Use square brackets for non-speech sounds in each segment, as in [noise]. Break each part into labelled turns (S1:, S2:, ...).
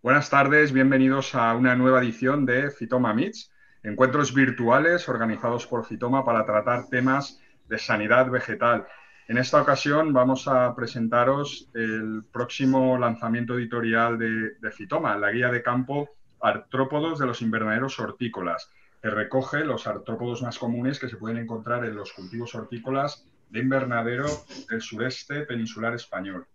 S1: Buenas tardes, bienvenidos a una nueva edición de Fitoma Meets, encuentros virtuales organizados por Fitoma para tratar temas de sanidad vegetal. En esta ocasión vamos a presentaros el próximo lanzamiento editorial de, de Fitoma, la guía de campo Artrópodos de los invernaderos hortícolas, que recoge los artrópodos más comunes que se pueden encontrar en los cultivos hortícolas de invernadero del sureste peninsular español.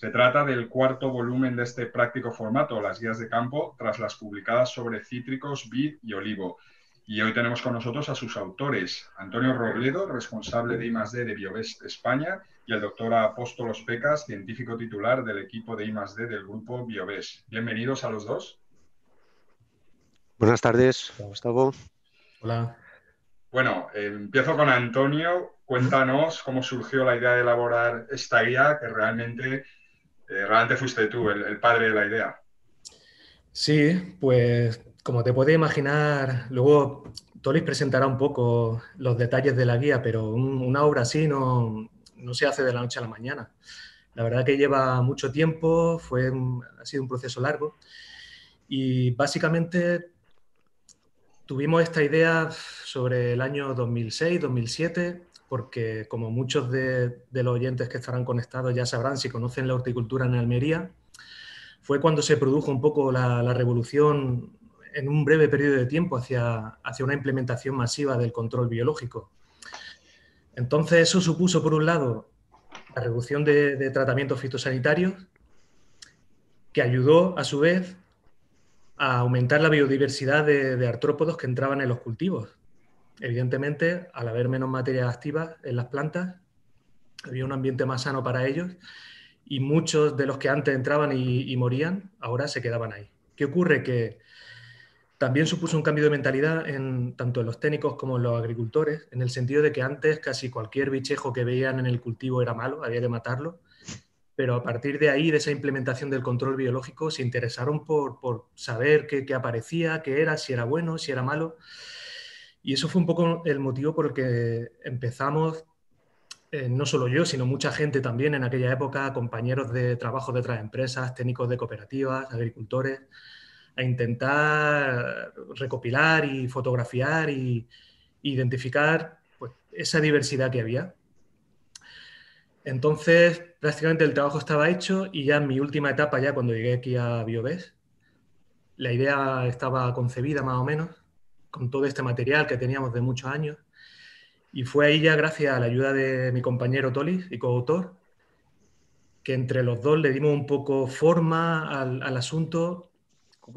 S1: Se trata del cuarto volumen de este práctico formato, las guías de campo, tras las publicadas sobre cítricos, vid y olivo. Y hoy tenemos con nosotros a sus autores, Antonio Robledo, responsable de I+D de Biovest España, y el doctor Apóstolos Pecas, científico titular del equipo de I+D del grupo Biovest. Bienvenidos a los dos.
S2: Buenas tardes, Gustavo. Hola.
S1: Bueno, empiezo con Antonio. Cuéntanos cómo surgió la idea de elaborar esta guía que realmente eh, realmente fuiste tú el, padre de la idea.
S3: Sí, pues como te puedes imaginar, luego Tolis presentará un poco los detalles de la guía, pero una obra así no, no se hace de la noche a la mañana. La verdad que lleva mucho tiempo, fue ha sido un proceso largo y básicamente tuvimos esta idea sobre el año 2006, 2007 porque como muchos de, los oyentes que estarán conectados ya sabrán si conocen la horticultura en Almería, fue cuando se produjo un poco la, revolución en un breve periodo de tiempo hacia, hacia una implementación masiva del control biológico. Entonces eso supuso, por un lado, la reducción de, tratamientos fitosanitarios, que ayudó, a su vez, a aumentar la biodiversidad de artrópodos que entraban en los cultivos evidentemente, al haber menos materia activa en las plantas, había un ambiente más sano para ellos y muchos de los que antes entraban y, morían, ahora se quedaban ahí. ¿Qué ocurre? Que también supuso un cambio de mentalidad en, tanto en los técnicos como en los agricultores, en el sentido de que antes casi cualquier bichejo que veían en el cultivo era malo, había que matarlo, pero a partir de ahí, de esa implementación del control biológico, se interesaron por, saber qué, qué aparecía, qué era, si era bueno, si era malo. Y eso fue un poco el motivo por el que empezamos, eh, no solo yo, sino mucha gente también en aquella época, compañeros de trabajo de otras empresas, técnicos de cooperativas, agricultores, a intentar recopilar y fotografiar y identificar pues, esa diversidad que había. Entonces, prácticamente el trabajo estaba hecho y ya en mi última etapa, ya cuando llegué aquí a BioBes, la idea estaba concebida más o menos con todo este material que teníamos de muchos años. Y fue ahí ya gracias a la ayuda de mi compañero Tolis y coautor, que entre los dos le dimos un poco forma al, asunto.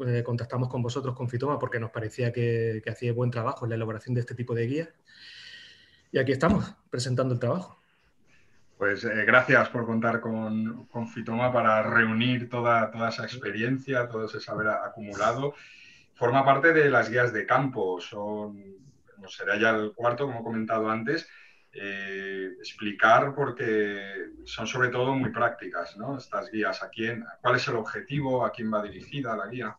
S3: Eh, contactamos con vosotros, con Fitoma, porque nos parecía que, hacía buen trabajo en la elaboración de este tipo de guías. Y aquí estamos, presentando el trabajo.
S1: Pues eh, gracias por contar con, con Fitoma para reunir toda, toda, esa experiencia, todo ese saber acumulado forma parte de las guías de campo, son, no será ya el cuarto, como he comentado antes, eh, explicar porque son sobre todo muy prácticas, ¿no? Estas guías, ¿a quién, cuál es el objetivo, a quién va dirigida la guía?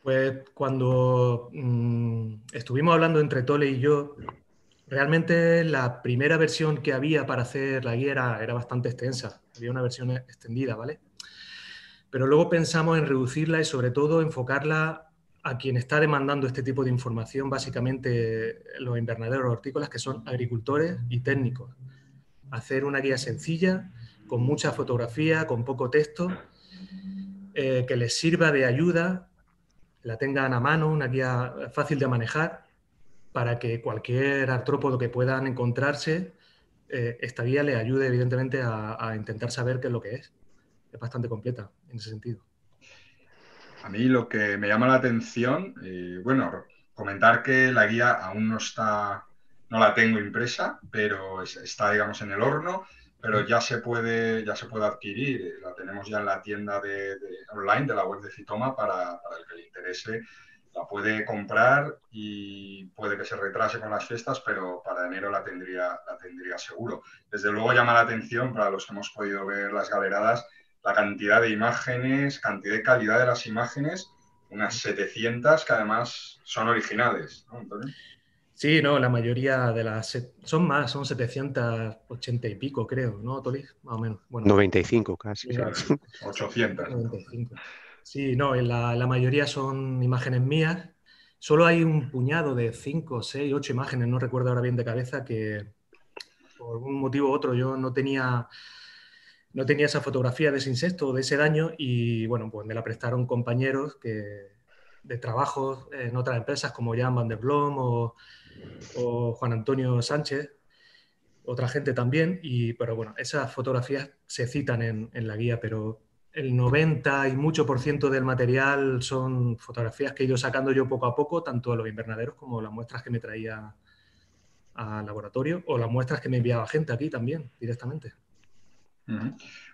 S3: Pues cuando mm, estuvimos hablando entre Tole y yo, realmente la primera versión que había para hacer la guía era bastante extensa, había una versión extendida, ¿vale? Pero luego pensamos en reducirla y sobre todo enfocarla a quien está demandando este tipo de información básicamente los invernaderos hortícolas, que son agricultores y técnicos. Hacer una guía sencilla, con mucha fotografía, con poco texto, eh, que les sirva de ayuda, la tengan a mano, una guía fácil de manejar, para que cualquier artrópodo que puedan encontrarse, eh, esta guía le ayude evidentemente a, a intentar saber qué es lo que es. Es bastante completa en ese sentido.
S1: A mí lo que me llama la atención, eh, bueno, comentar que la guía aún no está, no la tengo impresa, pero está, digamos, en el horno, pero ya se puede, ya se puede adquirir. Eh, la tenemos ya en la tienda de, online de la web de Citoma para, el que le interese. La puede comprar y puede que se retrase con las fiestas, pero para enero la tendría, la tendría seguro. Desde luego llama la atención para los que hemos podido ver las galeradas la cantidad de imágenes, cantidad de calidad de las imágenes, unas 700 que
S3: además son originales. ¿no? Sí, no, la mayoría de las... Son más, son 780 y pico, creo, ¿no, Tolis? Más o menos.
S2: 95 casi. 800.
S3: [laughs] Sí, no, la, la mayoría son imágenes mías. Solo hay un puñado de 5, 6, 8 imágenes, no recuerdo ahora bien de cabeza, que por un motivo u otro yo no tenía no tenía esa fotografía de ese insecto, de ese daño, y bueno, pues me la prestaron compañeros que, de trabajo en otras empresas como Jan Van der Blom o, Juan Antonio Sánchez, otra gente también, y, pero bueno, esas fotografías se citan en, en la guía, pero el 90 y mucho por ciento del material son fotografías que he ido sacando yo poco a poco, tanto a los invernaderos como las muestras que me traía al laboratorio o las muestras que me enviaba gente aquí también directamente.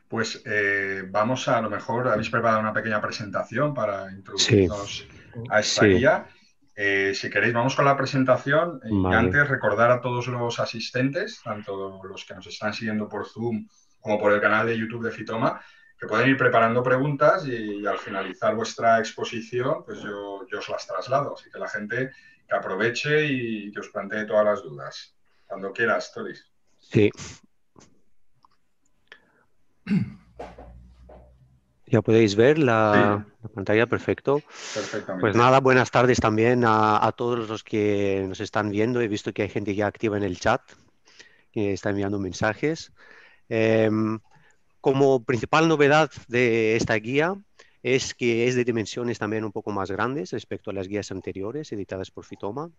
S1: Pues eh, vamos a, lo mejor, habéis preparado una pequeña presentación para introducirnos a esta eh, si queréis, vamos con la presentación. Eh, y antes, recordar a todos los asistentes, tanto los que nos están siguiendo por Zoom como por el canal de YouTube de Fitoma, que pueden ir preparando preguntas y, al finalizar vuestra exposición, pues yo, yo, os las traslado. Así que la gente que aproveche y que os plantee todas las dudas. Cuando quieras, Toris.
S2: Sí, [clears throat] Ya podéis ver la, pantalla, perfecto. Pues nada, buenas tardes también a, todos los que nos están viendo. He visto que hay gente ya activa en el chat, que está enviando mensajes. Em, como principal novedad de esta guía es que es de dimensiones también un poco más grandes respecto a las guías anteriores editadas por Fitoma.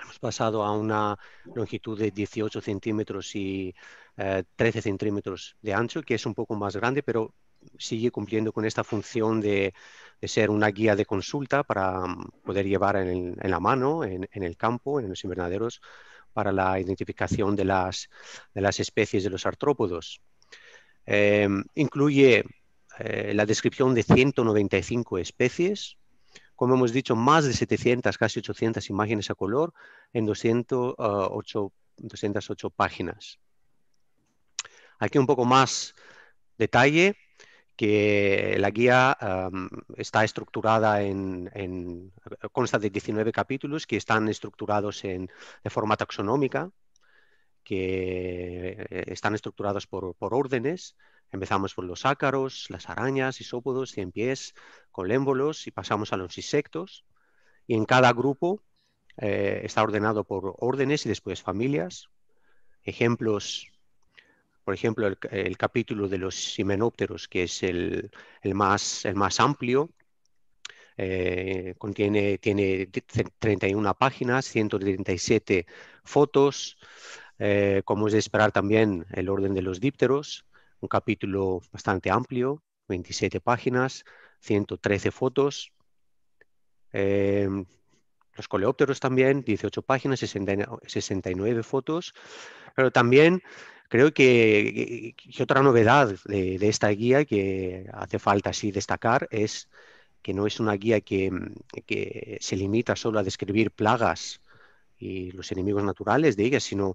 S2: Hemos pasado a una longitud de 18 centímetros y 13 eh, centímetros de ancho, que es un poco más grande, pero sigue cumpliendo con esta función de, ser una guía de consulta para mm, poder llevar en, la mano, en, el campo, en los invernaderos, para la identificación de las, especies de los artrópodos. Em, incluye eh, la descripción de 195 especies, como hemos dicho, más de 700, casi 800 imágenes a color en 208, ah, páginas. Aquí un poco más detalle, que la guía está estructurada en, consta de 19 capítulos que están estructurados de forma taxonómica, que eh, están estructurados por, órdenes. Empezamos por los ácaros, las arañas, isópodos, cien pies, colémbolos y pasamos a los insectos. Y en cada grupo eh, está ordenado por órdenes y después familias. Ejemplos, por ejemplo, el, capítulo de los himenópteros, que es el, el, más, el más amplio, eh, contiene tiene 31 páginas, 137 fotos. Eh, como es de esperar también el orden de los dípteros, un capítulo bastante amplio, 27 páginas, 113 fotos. Eh, los coleópteros también, 18 páginas, 69 fotos. Pero también creo que, otra novedad de, esta guía que hace falta así destacar es que no es una guía que, que se limita solo a describir plagas y los enemigos naturales de ellas, sino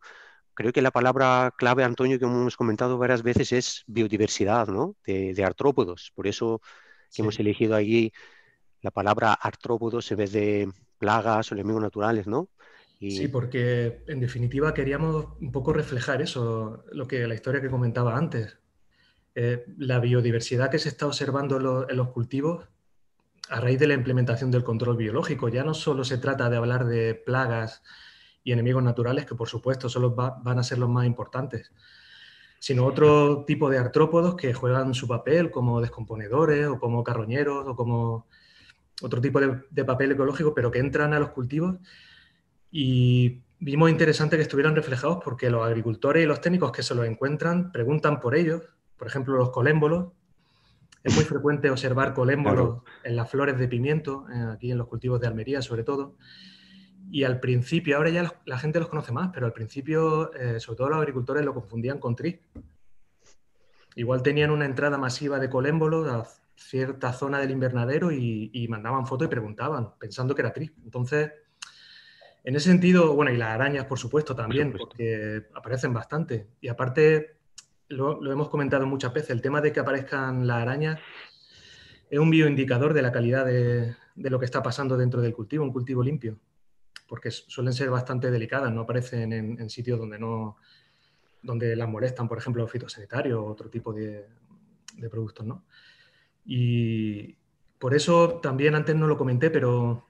S2: creo que la palabra clave, Antonio, que hemos comentado varias veces, es biodiversidad ¿no? de, de artrópodos. Por eso Sí. Hemos elegido allí la palabra artrópodos en vez de plagas o enemigos naturales, ¿no? Y... Sí,
S3: porque en definitiva queríamos un poco reflejar eso, lo que la historia que comentaba antes. Eh, la biodiversidad que se está observando en los, cultivos a raíz de la implementación del control biológico. Ya no solo se trata de hablar de plagas y enemigos naturales, que por supuesto solo van a ser los más importantes, sino otro tipo de artrópodos que juegan su papel como descomponedores o como carroñeros o como otro tipo de, papel ecológico, pero que entran a los cultivos. Y vimos interesante que estuvieran reflejados porque los agricultores y los técnicos que se los encuentran preguntan por ellos, por ejemplo, los colémbolos. Es muy frecuente observar colémbolos en las flores de pimiento, eh, aquí en los cultivos de Almería sobre todo y al principio, ahora ya la gente los conoce más, pero al principio, eh, sobre todo los agricultores, lo confundían con tris. Igual tenían una entrada masiva de colémbolos a cierta zona del invernadero y, mandaban fotos y preguntaban, pensando que era tris. Entonces, en ese sentido, bueno, y las arañas, por supuesto, también, porque aparecen bastante. Y aparte, lo, hemos comentado muchas veces, el tema de que aparezcan las arañas es un bioindicador de la calidad de lo que está pasando dentro del cultivo, un cultivo limpio porque suelen ser bastante delicadas, no aparecen en, sitios donde no donde las molestan, por ejemplo, fitosanitarios o otro tipo de, productos, ¿no? Y por eso también antes no lo comenté, pero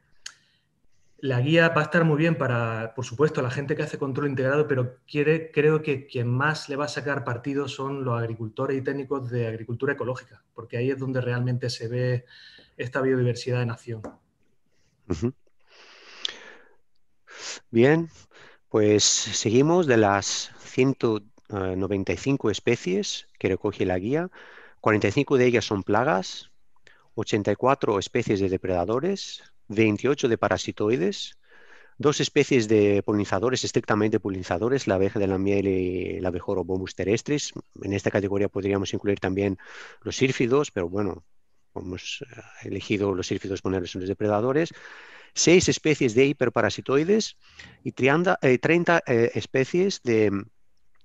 S3: la guía va a estar muy bien para, por supuesto, la gente que hace control integrado, pero quiere, creo que quien más le va a sacar partido son los agricultores y técnicos de agricultura ecológica, porque ahí es donde realmente se ve esta biodiversidad en acción.
S2: Bien, pues seguimos de las 195 eh, especies que recoge la guía. 45 de ellas son plagas, 84 especies de depredadores, 28 de parasitoides, dos especies de polinizadores, estrictamente polinizadores, la abeja de la miel y la abejorro bombus terrestris. En esta categoría podríamos incluir también los sírfidos, pero bueno, hemos eh, elegido los sírfidos ponerles los depredadores seis especies de hiperparasitoides y 30, eh, eh, especies de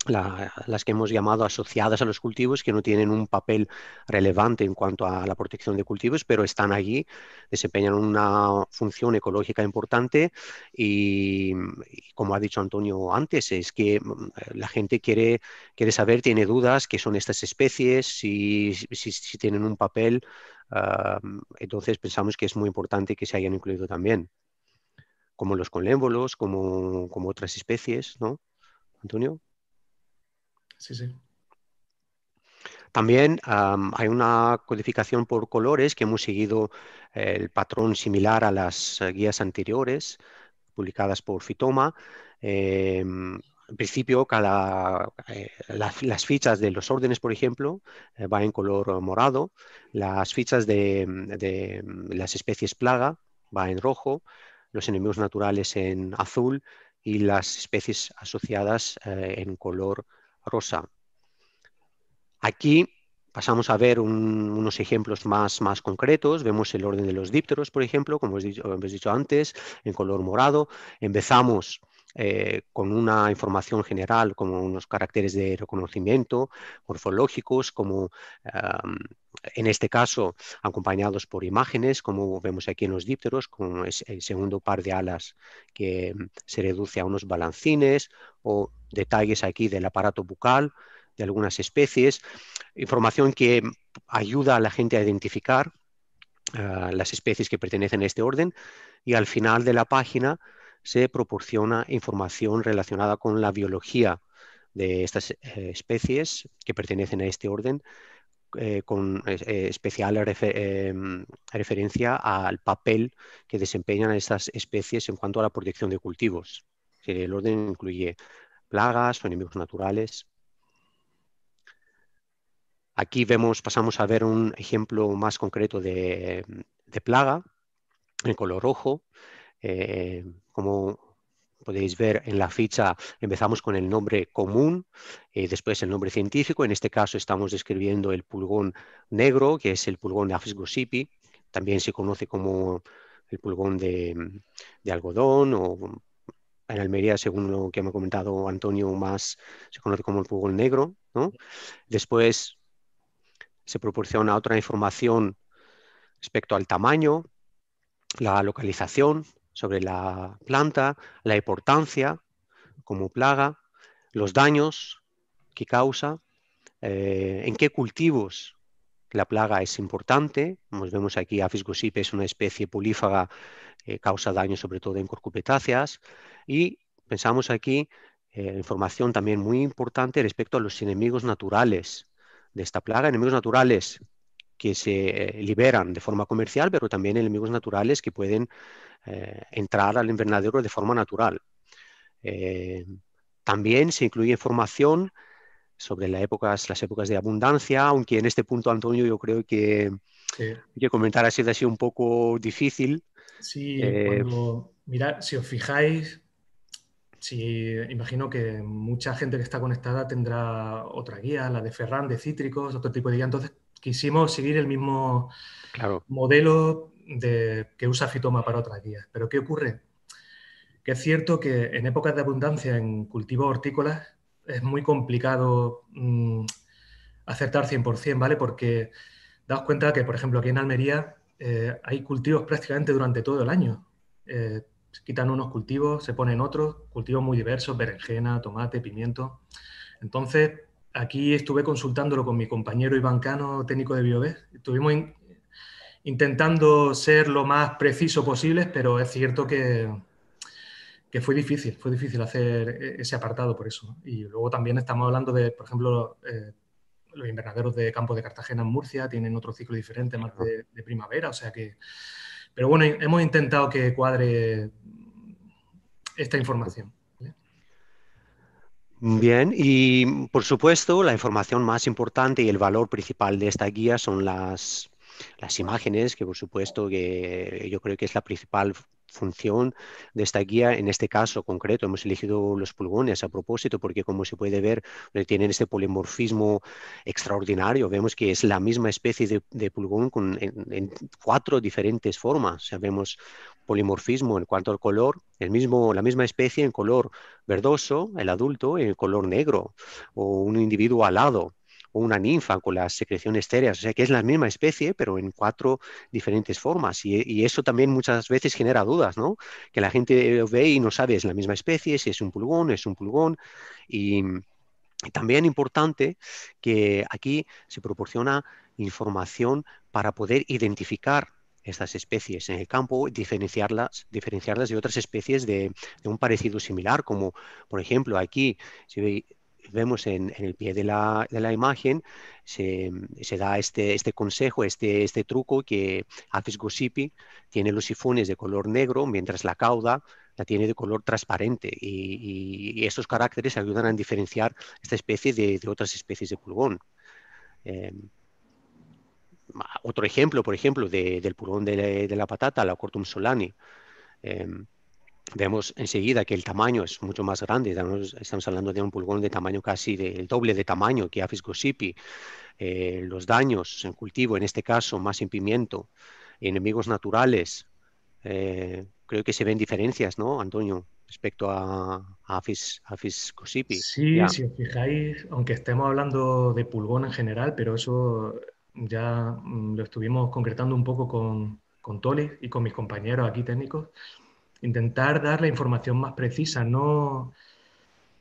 S2: las que hemos llamado asociadas a los cultivos, que no tienen un papel relevante en cuanto a la protección de cultivos, pero están allí, desempeñan una función ecológica importante y, como ha dicho Antonio antes, es que mm, la gente quiere, quiere saber, tiene dudas, qué son estas especies, si, si, tienen un papel. Ah, entonces pensamos que es muy importante que se hayan incluido también, como los colémbolos, como, como otras especies, ¿no? Antonio. También hay una codificación por colores que hemos seguido eh, el patrón similar a las eh, guías anteriores publicadas por Fitoma. Em, en principio, eh, las fichas de los órdenes, por ejemplo, va van en color morado, las fichas de, de las especies plaga va en rojo, los enemigos naturales en azul y las especies asociadas en color rosa. Aquí pasamos a ver unos ejemplos más, más concretos. Vemos el orden de los dípteros, por ejemplo, como hemos he dicho, antes, en color morado. Empezamos eh, con una información general, como unos caracteres de reconocimiento morfológicos, como en este caso acompañados por imágenes, como vemos aquí en los dípteros, con el segundo par de alas que mm, se reduce a unos balancines o detalles aquí del aparato bucal de algunas especies, información que mm, ayuda a la gente a identificar ah, las especies que pertenecen a este orden y al final de la página se proporciona información relacionada con la biología de estas eh, especies que pertenecen a este orden, eh, con eh, especial em, referencia al papel que desempeñan estas especies en cuanto a la protección de cultivos. El orden incluye plagas o enemigos naturales. Aquí vemos, pasamos a ver un ejemplo más concreto de, de plaga en color rojo. Eh, eh, como podéis ver en la ficha, empezamos con el nombre común, y eh, después el nombre científico. En este caso estamos describiendo el pulgón negro, que es el pulgón de Afis También se conoce como el pulgón de, algodón o en Almería, según lo que me ha comentado Antonio, más se conoce como el pulgón negro. Después se proporciona otra información respecto al tamaño, la localización, sobre la planta, la importancia como plaga, los daños que causa, eh, en qué cultivos la plaga es importante. Nos vemos aquí, Aphis gossypii es una especie polífaga, que eh, causa daño sobre todo en corcupetáceas. Y pensamos aquí eh, información también muy importante respecto a los enemigos naturales de esta plaga, enemigos naturales que se eh, liberan de forma comercial, pero también enemigos naturales que pueden eh, entrar al invernadero de forma natural. Eh, también se incluye información sobre las épocas, las épocas de abundancia, aunque en este punto, Antonio, yo creo que, que comentar así ha sido un poco difícil. Sí, eh,
S3: mirad, si os fijáis, si imagino que mucha gente que está conectada tendrá otra guía, la de Ferrán de cítricos, otro tipo de guía. Entonces, quisimos seguir el mismo modelo que usa Fitoma para otras guías. Pero ¿qué ocurre? Que es cierto que en épocas de abundancia en cultivos hortícolas es muy complicado mm, acertar 100%, ¿vale? Porque daos cuenta que, por ejemplo, aquí en Almería eh, hay cultivos prácticamente durante todo el año. Eh, se quitan unos cultivos, se ponen otros, cultivos muy diversos, berenjena, tomate, pimiento. Entonces, Aquí estuve consultándolo con mi compañero Iván Cano, técnico de BioBes. Estuvimos intentando ser lo más preciso posible, pero es cierto que, fue difícil, fue difícil hacer e-, ese apartado por eso. Y luego también estamos hablando de, por ejemplo, eh, los invernaderos de Campo de Cartagena en Murcia tienen otro ciclo diferente, más de, de primavera, o sea que... Pero bueno, hemos intentado que cuadre esta información.
S2: Bien, y por supuesto, la información más importante y el valor principal de esta guía son las, imágenes, que por supuesto que yo creo que es la principal función de esta guía. En este caso concreto hemos elegido los pulgones a propósito porque como se puede ver eh, tienen este polimorfismo extraordinario. Vemos que es la misma especie de, pulgón en, cuatro diferentes formas. sabemos polimorfismo en cuanto al color, el mismo, la misma especie en color verdoso, el adulto en color negro, o un individuo alado, o una ninfa con las secreciones estéreas, o sea que es la misma especie, pero en cuatro diferentes formas. Y, eso también muchas veces genera dudas, ¿no? Que la gente ve y no sabe, es la misma especie, si es un pulgón, es un pulgón. y también importante que aquí se proporciona información para poder identificar estas especies en el campo, diferenciarlas, diferenciarlas de otras especies de, un parecido similar, como por ejemplo aquí, si vemos en, el pie de la, de la imagen, se, da este, este consejo, este, este truco que Apis gossipi tiene los sifones de color negro, mientras la cauda la tiene de color transparente y, estos caracteres ayudan a diferenciar esta especie de, otras especies de pulgón. Em, otro ejemplo, por ejemplo, del pulgón de, la patata, la cortum solani. Em, vemos enseguida que el tamaño es mucho más grande. Estamos, hablando de un pulgón de tamaño casi del doble de tamaño que Afis gossipi. Eh, los daños en cultivo, en este caso, más en pimiento, enemigos naturales. Eh, creo que se ven diferencias, ¿no, Antonio? Respecto a, a Sí, si os
S3: fijáis, aunque estemos hablando de pulgón en general, pero eso ya mm, lo estuvimos concretando un poco con, con y con mis compañeros aquí técnicos, intentar dar la información más precisa, no...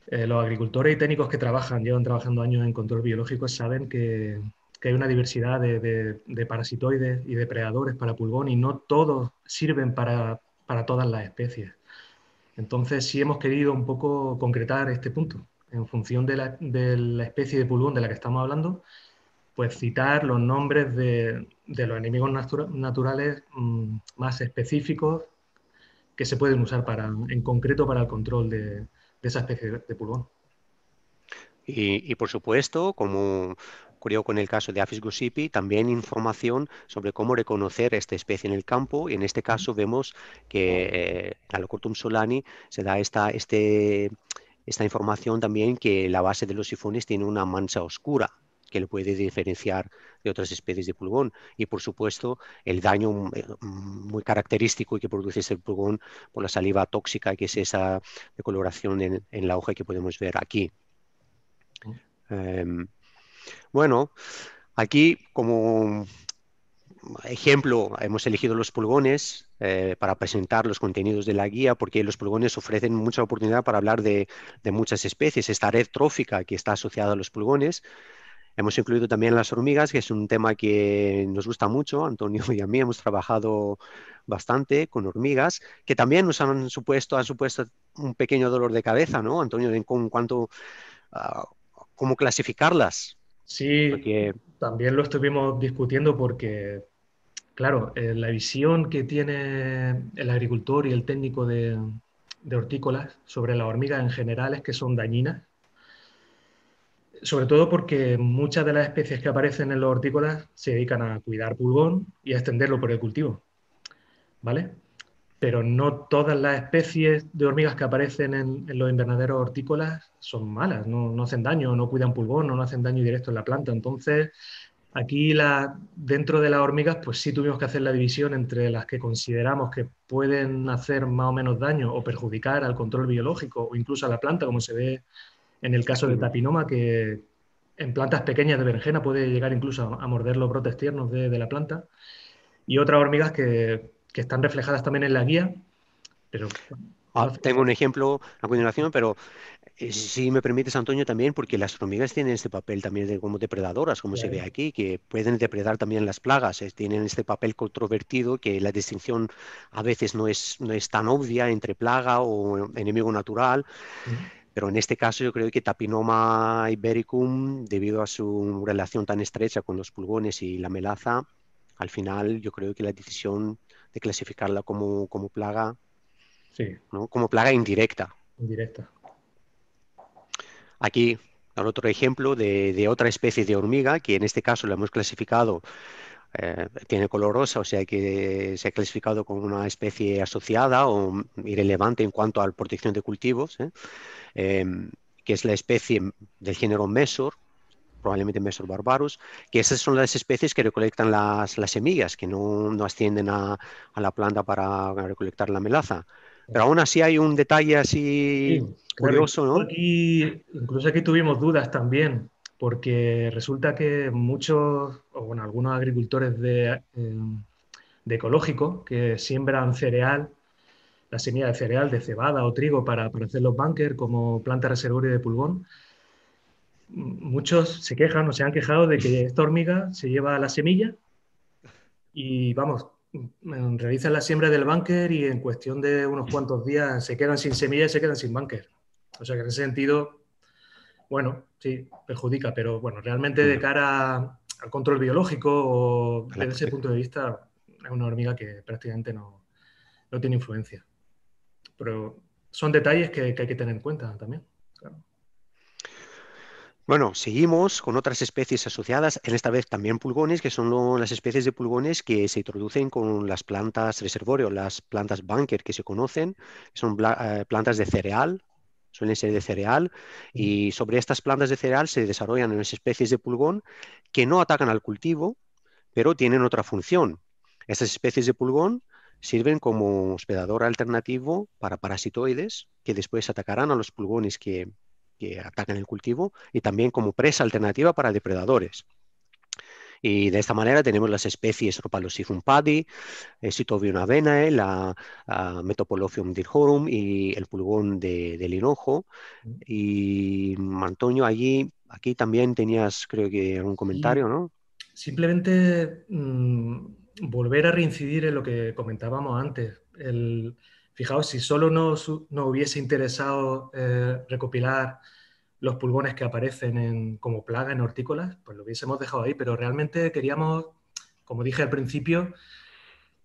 S3: Eh, los agricultores y técnicos que trabajan, llevan trabajando años en control biológico, saben que, hay una diversidad de, parasitoides y depredadores para pulgón y no todos sirven para, todas las especies. Entonces sí hemos querido un poco concretar este punto en función de la, de la especie de pulgón de la que estamos hablando pues citar los nombres de, los enemigos naturales mm, más específicos que se pueden usar para, en concreto para el control de, esa especie de pulgón.
S2: Y, por supuesto, como ocurrió con el caso de Aphis gossipi, también información sobre cómo reconocer esta especie en el campo. Y en este caso vemos que eh, solani se da esta, este, esta información también que la base de los sifones tiene una mancha oscura que le puede diferenciar de otras especies de pulgón. Y por supuesto, el daño mm, eh, mm, muy característico que produce ese pulgón por la saliva tóxica, que es esa decoloración en, la hoja que podemos ver aquí. Em, bueno, aquí como ejemplo, hemos elegido los pulgones eh, para presentar los contenidos de la guía, porque los pulgones ofrecen mucha oportunidad para hablar de, muchas especies. Esta red trófica que está asociada a los pulgones Hemos incluido también las hormigas, que es un tema que nos gusta mucho. Antonio [laughs] y a mí hemos trabajado bastante con hormigas, que también nos han supuesto, supuesto un pequeño dolor de cabeza, ¿no, Antonio? En, cuanto cómo clasificarlas. Sí, porque...
S3: también lo estuvimos discutiendo porque, claro, eh, la visión que tiene el agricultor y el técnico de, de hortícolas sobre las hormigas en general es que son dañinas sobre todo porque muchas de las especies que aparecen en los hortícolas se dedican a cuidar pulgón y a extenderlo por el cultivo. ¿Vale? Pero no todas las especies de hormigas que aparecen en, los invernaderos hortícolas son malas, no, hacen daño, no cuidan pulgón, no, no hacen daño directo en la planta. Entonces, aquí la, dentro de las hormigas, pues sí tuvimos que hacer la división entre las que consideramos que pueden hacer más o menos daño o perjudicar al control biológico o incluso a la planta, como se ve en el caso del tapinoma, que en plantas pequeñas de berenjena puede llegar incluso a, morder los brotes tiernos de, la planta. Y otras hormigas que, están reflejadas también en la guía,
S2: pero ah, tengo un ejemplo a continuación, pero eh, si me permites, Antonio, también, porque las hormigas tienen este papel también de, como depredadoras, como se ve aquí, que pueden depredar también las plagas, eh, tienen este papel controvertido, que la distinción a veces no es, no es tan obvia entre plaga o enemigo natural. Pero en este caso yo creo que Tapinoma ibericum, debido a su relación tan estrecha con los pulgones y la melaza, al final yo creo que la decisión de clasificarla como, plaga, sí. como plaga indirecta. Indirecta. Aquí, otro ejemplo de, de otra especie de hormiga, que en este caso la hemos clasificado eh, tiene color rosa, o sea que se ha clasificado como una especie asociada o irrelevante en cuanto a la protección de cultivos, ¿eh? em, que es la especie del género Mesor, probablemente Mesor barbarus, que esas son las especies que recolectan las, las semillas, que no, no ascienden a, a, la planta para recolectar la melaza. Pero aún así hay un detalle así curioso, ¿no?
S3: Y incluso aquí tuvimos dudas también porque resulta que muchos, o bueno, algunos agricultores eh, de, ecológico que siembran cereal, la semilla de cereal, de cebada o trigo para, hacer los bunkers como planta reservorio de pulgón, muchos se quejan o se han quejado de que esta hormiga se lleva la semilla y vamos, mm, realizan la siembra del búnker y en cuestión de unos cuantos días se quedan sin semilla y se quedan sin búnker. O sea que en ese sentido, bueno, sí, perjudica, pero bueno, realmente de cara al control biológico, desde ese punto de vista, es una hormiga que prácticamente no, tiene influencia. Pero son detalles que, hay que tener en cuenta también.
S2: Bueno, seguimos con otras especies asociadas, en esta vez también pulgones, que son las especies de pulgones que se introducen con las plantas reservorio, las plantas bunker que se conocen, son eh, plantas de cereal suelen ser de cereal, y sobre estas plantas de cereal se desarrollan unas especies de pulgón que no atacan al cultivo, pero tienen otra función. Estas especies de pulgón sirven como hospedador alternativo para parasitoides que después atacarán a los pulgones que, que atacan el cultivo y también como presa alternativa para depredadores. Y de esta manera tenemos las especies Ropalosiphum padi, eh, avenae, la uh, Metopolophium dirhorum y el pulgón del hinojo. Mm. Y Antonio, allí, aquí también tenías, creo que, algún comentario, ¿no?
S3: Simplemente mm, volver a reincidir en lo que comentábamos antes. El, fijaos, si solo nos no hubiese interesado eh, recopilar los pulgones que aparecen como plaga en hortícolas, pues lo hubiésemos dejado ahí, pero realmente queríamos, como dije al principio,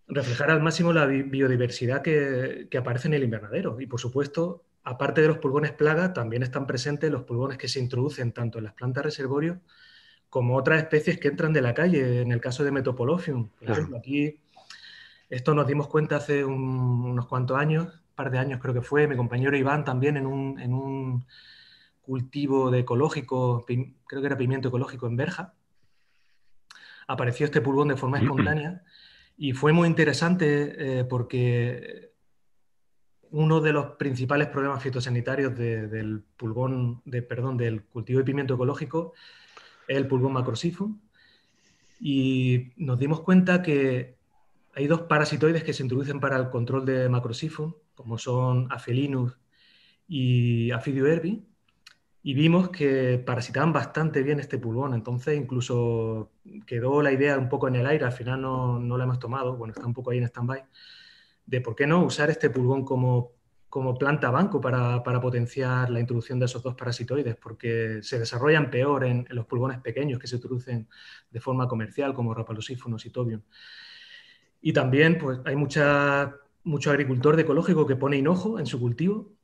S3: reflejar al máximo la biodiversidad que, aparece en el invernadero. Y por supuesto, aparte de los pulgones plaga, también están presentes los pulgones que se introducen tanto en las plantas reservorio como otras especies que entran de la calle, en el caso de Metopolophium. Por ejemplo, aquí esto nos dimos cuenta hace unos cuantos años, un par de años creo que fue, mi compañero Iván también en un cultivo de ecológico, creo que era pimiento ecológico en Berja, apareció este pulgón de forma mm-hmm. espontánea y fue muy interesante eh, porque uno de los principales problemas fitosanitarios del pulgón, de, perdón, del cultivo de pimiento ecológico es el pulgón macrosifum y nos dimos cuenta que hay dos parasitoides que se introducen para el control de macrosifum, como son Afelinus y afidioherbi, y vimos que parasitaban bastante bien este pulgón, entonces incluso quedó la idea un poco en el aire, al final no, la hemos tomado, bueno, está un poco ahí en stand-by, de por qué no usar este pulgón como, como planta banco para, potenciar la introducción de esos dos parasitoides, porque se desarrollan peor en, los pulgones pequeños que se introducen de forma comercial, como rapalosífonos y tobium. Y también pues, hay mucha, mucho agricultor de ecológico que pone hinojo en su cultivo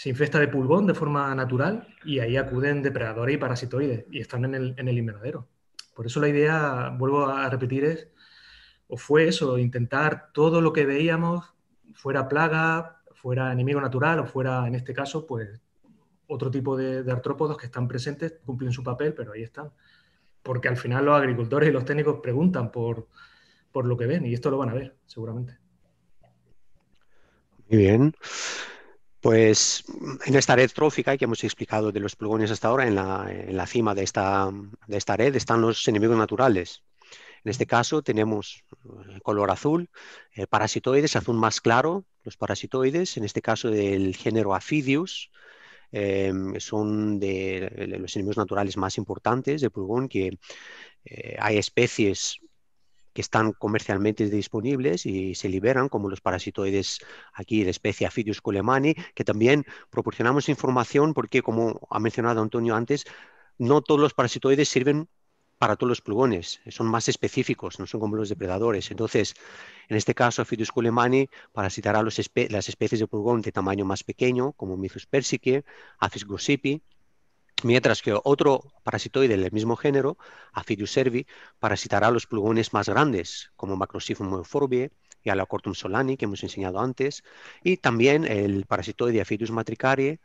S3: se infesta de pulgón de forma natural y ahí acuden depredadores y parasitoides y están en el, invernadero. Por eso la idea, vuelvo a repetir, es, o fue eso, intentar todo lo que veíamos, fuera plaga, fuera enemigo natural o fuera, en este caso, pues otro tipo de, artrópodos que están presentes, cumplen su papel, pero ahí están. Porque al final los agricultores y los técnicos preguntan por, por lo que ven y esto lo van a ver, seguramente.
S2: Muy bien. Pues en esta red trófica que hemos explicado de los pulgones hasta ahora, en la, cima de esta, de esta red están los enemigos naturales. En este caso tenemos eh, color azul, eh, parasitoides, azul más claro, los parasitoides, en este caso del género Aphidius, eh, son de, los enemigos naturales más importantes de pulgón, que hay especies que están comercialmente disponibles y se liberan, como los parasitoides aquí de especie Aphidius colemani, que también proporcionamos información porque, como ha mencionado Antonio antes, no todos los parasitoides sirven para todos los pulgones, son más específicos, no son como los depredadores. Entonces, en este caso, Aphidius colemani parasitará los las especies de pulgón de tamaño más pequeño, como Mythus persicae, Aphis gossipi, mientras que otro parasitoide del mismo género, Aphidius cervi, parasitará los pulgones más grandes, como Macrosiphum euphorbiae y Alacortum solani, que hemos enseñado antes, y también el parasitoide Aphidius matricariae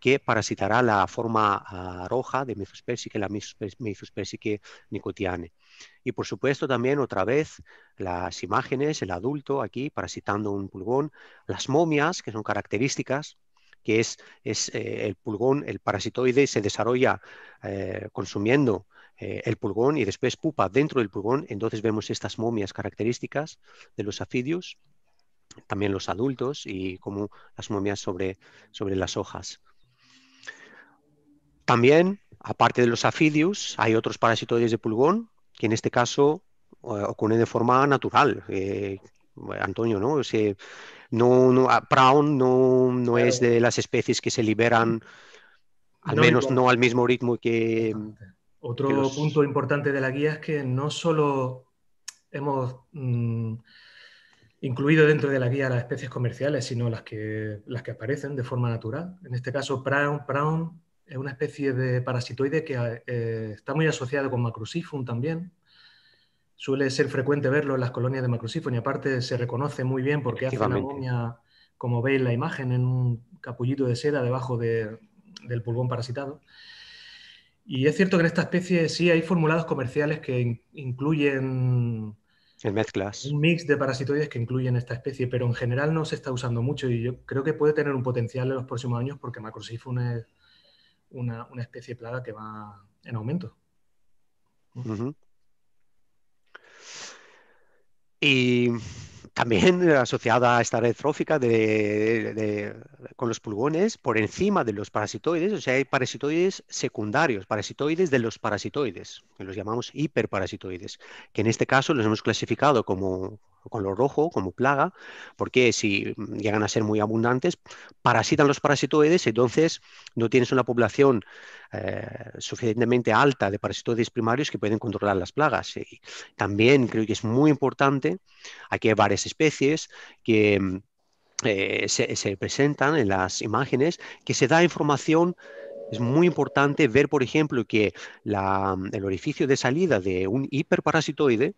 S2: que parasitará la forma ah, roja de que la que nicotiane. Y por supuesto también otra vez las imágenes, el adulto aquí parasitando un pulgón, las momias que son características que es, es eh, el pulgón, el parasitoide se desarrolla eh, consumiendo eh, el pulgón y después pupa dentro del pulgón, entonces vemos estas momias características de los afidios, también los adultos y como las momias sobre, sobre las hojas. También, aparte de los afidios, hay otros parasitoides de pulgón, que en este caso ocurren de forma natural. Antonio, ¿no? no, no, Brown ah, no, no es de las especies que se liberan,
S3: al menos no
S2: al mismo ritmo que...
S3: Otro punto importante de la guía es que no solo hemos mm, incluido dentro de la guía las especies comerciales, sino las que, aparecen de forma natural. En este caso, Brown, es una especie de parasitoide que eh, está muy asociado con Macrucifum también, Suele ser frecuente verlo en las colonias de Macrosifon y aparte se reconoce muy bien porque hace una momia, como veis la imagen, en un capullito de seda debajo del pulgón parasitado. Y es cierto que en esta especie sí hay formulados comerciales que incluyen
S2: el mezclas.
S3: Un mix de parasitoides que incluyen esta especie, pero en general no se está usando mucho y yo creo que puede tener un potencial en los próximos años porque Macrosifon es una, especie plaga que va en aumento.
S2: Y también [laughs] asociada a esta red trófica de, con los pulgones por encima de los parasitoides, o sea, hay parasitoides secundarios, parasitoides de los parasitoides, que los llamamos hiperparasitoides, que en este caso los hemos clasificado como con lo rojo como plaga, porque si mm, llegan a ser muy abundantes, parasitan los parasitoides, entonces no tienes una población eh, suficientemente alta de parasitoides primarios que pueden controlar las plagas. Y también creo que es muy importante, aquí hay varias especies que mm, eh, se, se, presentan en las imágenes, que se da información es muy importante ver, por ejemplo, que mm, el orificio de salida de un hiperparasitoide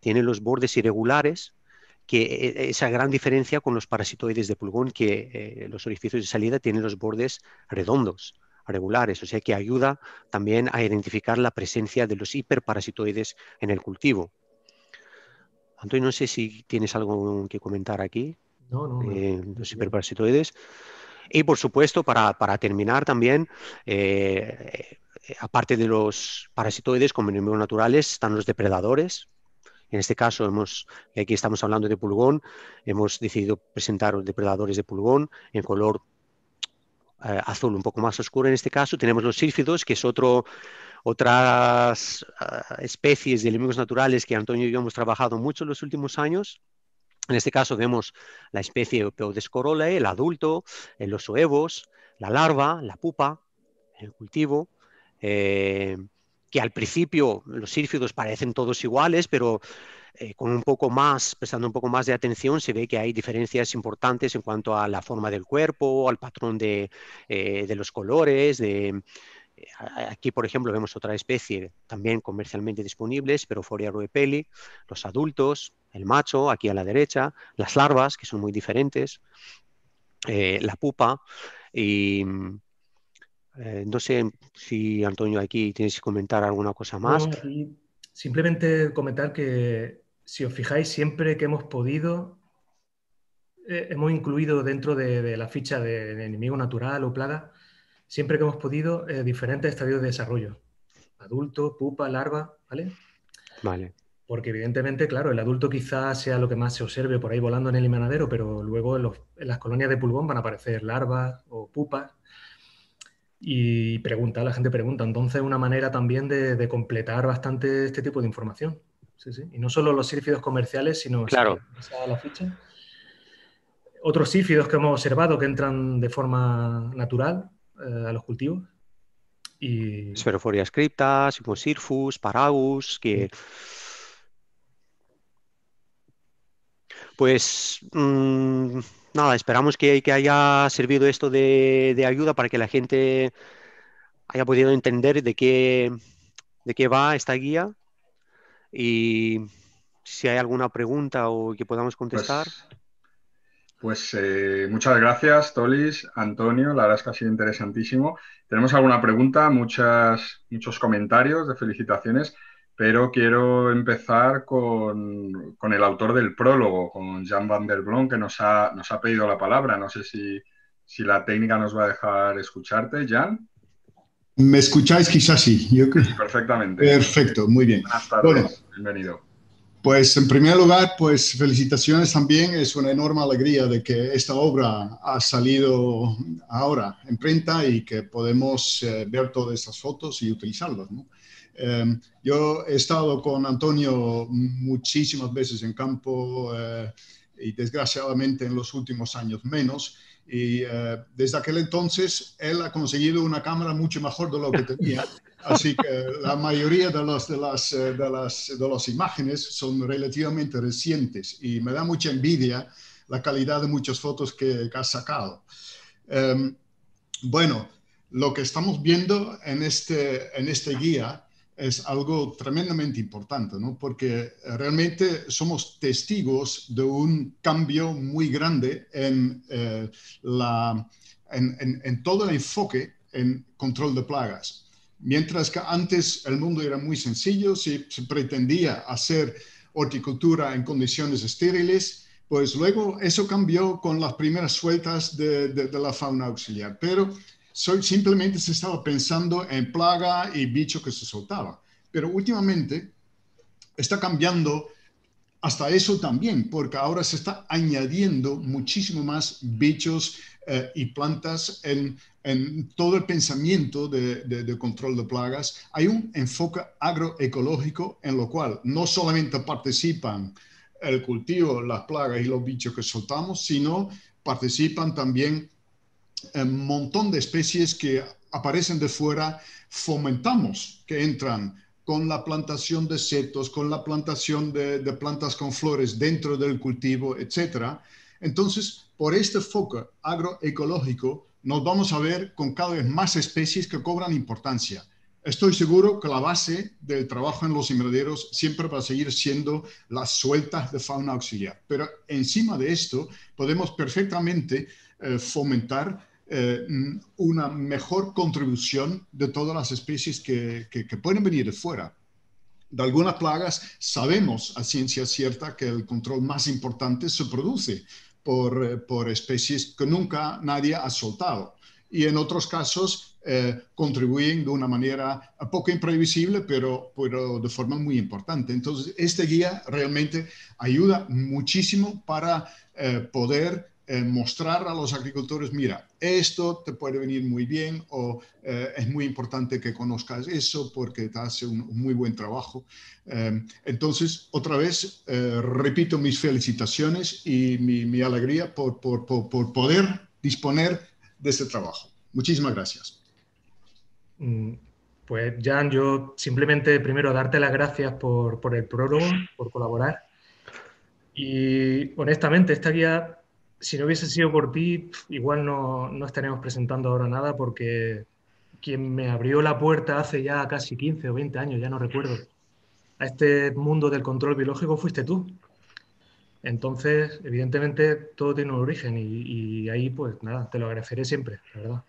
S2: tiene los bordes irregulares, que eh, esa gran diferencia con los parasitoides de pulgón, que eh, los orificios de salida tienen los bordes redondos, regulares, o sea que ayuda también a identificar la presencia de los hiperparasitoides en el cultivo. Antonio, no sé si tienes algo que comentar aquí. No, no, eh, los hiperparasitoides. Y por supuesto, para, terminar también, eh, eh, aparte de los parasitoides como enemigos naturales, están los depredadores. En este caso, aquí estamos hablando de pulgón, hemos decidido presentar los depredadores de pulgón en color eh, azul un poco más oscuro en este caso. Tenemos los sírfidos que es otro, otras ah, especies de enemigos naturales que Antonio y yo hemos trabajado mucho en los últimos años. En este caso vemos la especie Peodescorolae, el adulto, los huevos, la larva, la pupa, el cultivo, eh, que al principio los sírfidos parecen todos iguales, pero eh, con un poco más, prestando un poco más de atención, se ve que hay diferencias importantes en cuanto a la forma del cuerpo, al patrón de, eh, los colores, Aquí, por ejemplo, vemos otra especie también comercialmente disponible, pero ruepeli, los adultos, el macho, aquí a la derecha, las larvas, que son muy diferentes, eh, la pupa, y eh, no sé si Antonio aquí tienes que comentar alguna cosa más.
S3: Simplemente comentar que si os fijáis, siempre que hemos podido, eh, hemos incluido dentro de, la ficha de, de, enemigo natural o plaga, siempre que hemos podido, diferentes estadios de desarrollo. Adulto, pupa, larva, ¿vale? Vale. Porque evidentemente, claro, el adulto quizás sea lo que más se observe por ahí volando en el inmanadero, pero luego en, las colonias de pulgón van a aparecer larvas o pupas. Y pregunta, la gente pregunta. Entonces, una manera también de, completar bastante este tipo de información. Y no solo los sírfidos comerciales, sino claro. otros sífidos que hemos observado que entran de forma natural
S2: eh, a los cultivos. Y... criptas, scripta, Paragus, que... Pues mm, nada, esperamos que, haya servido esto de, ayuda para que la gente haya podido entender de qué, de qué va esta guía y si hay alguna pregunta o que podamos contestar.
S1: Pues, pues eh, muchas gracias, Tolis, Antonio, la verdad es que ha sido interesantísimo. Tenemos alguna pregunta, muchas, muchos comentarios de felicitaciones pero quiero empezar con, el autor del prólogo, con Jan van der Blom, que nos ha, nos ha pedido la palabra. No sé si, la técnica nos va a dejar escucharte, Jan.
S4: ¿Me escucháis? Quizás sí. Yo creo...
S1: perfectamente. Perfecto,
S4: muy bien. Buenas tardes, bienvenido. Pues en primer lugar, pues felicitaciones también. Es una enorme alegría de que esta obra ha salido ahora en prensa y que podemos eh, ver todas esas fotos y utilizarlas. Em, yo he estado con Antonio muchísimas veces en campo eh, y desgraciadamente en los últimos años menos. Y eh, desde aquel entonces él ha conseguido una cámara mucho mejor de lo que tenía. Así que la mayoría de, de, las, eh, de, las, de las imágenes son relativamente recientes y me da mucha envidia la calidad de muchas fotos que, ha has sacado. Em, bueno, lo que estamos viendo en este, en este guía es algo tremendamente importante, porque eh, realmente somos testigos de un cambio muy grande en, eh, la, en, todo el enfoque en control de plagas. Mientras que antes el mundo era muy sencillo, si se pretendía hacer horticultura en condiciones estériles, pues luego eso cambió con las primeras sueltas de, de la fauna auxiliar. Pero simplemente se estaba pensando en plaga y bicho que se soltaba. Pero últimamente está cambiando hasta eso también, porque ahora se está añadiendo muchísimo más bichos eh, y plantas en, todo el pensamiento de, de, control de plagas. Hay un enfoque agroecológico en lo cual no solamente participan el cultivo, las plagas y los bichos que soltamos, sino participan también un eh, montón de especies que aparecen de fuera, fomentamos que entran con la plantación de setos, con la plantación de, plantas con flores dentro del cultivo, etc. Entonces, por este foco agroecológico, nos vamos a ver con cada vez más especies que cobran importancia. Estoy seguro que la base del trabajo en los invernaderos siempre va a seguir siendo las sueltas de fauna auxiliar, pero encima de esto podemos perfectamente eh, fomentar eh, una mejor contribución de todas las especies que, que, pueden venir de fuera. De algunas plagas sabemos a ciencia cierta que el control más importante se produce por, eh, por especies que nunca nadie ha soltado. Y en otros casos eh, contribuyen de una manera poco imprevisible, pero, pero de forma muy importante. Entonces, este guía realmente ayuda muchísimo para poder mostrar a los agricultores, mira, esto te puede venir muy bien o eh, es muy importante que conozcas eso porque te hace un, muy buen trabajo. Em, entonces, otra vez, eh, repito mis felicitaciones y mi, alegría por, por, por, poder disponer de este trabajo. Muchísimas gracias.
S3: Mm, pues Jan, yo simplemente primero darte las gracias por, por el prólogo, por colaborar. Y honestamente, esta guía si no hubiese sido por ti, igual no, no estaremos presentando ahora nada porque quien me abrió la puerta hace ya casi 15 o 20 años, ya no recuerdo, a este mundo del control biológico fuiste tú. Entonces, evidentemente, todo tiene un origen y, y ahí, pues nada, te lo agradeceré siempre, la verdad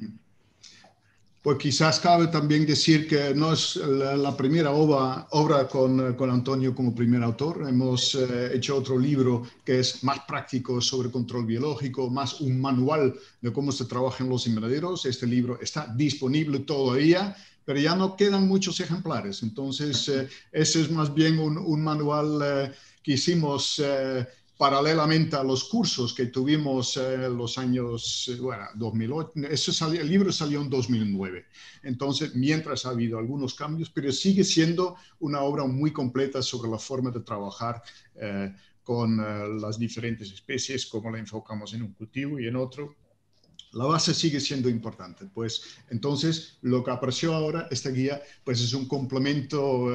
S4: pues quizás cabe también decir que no es la, primera obra, obra con, con, Antonio como primer autor. Hemos eh, hecho otro libro que es más práctico sobre control biológico, más un manual de cómo se trabajan los invernaderos. Este libro está disponible todavía, pero ya no quedan muchos ejemplares. Entonces, eh, ese es más bien un, un manual eh, que hicimos paralelamente a los cursos que tuvimos en los años, eh, bueno, 2008, el libro salió en 2009. Entonces, mientras ha habido algunos cambios, pero sigue siendo una obra muy completa sobre la forma de trabajar eh, con eh, las diferentes especies, cómo la enfocamos en un cultivo y en otro. La base sigue siendo importante, pues entonces lo que apareció ahora, esta guía, pues es un complemento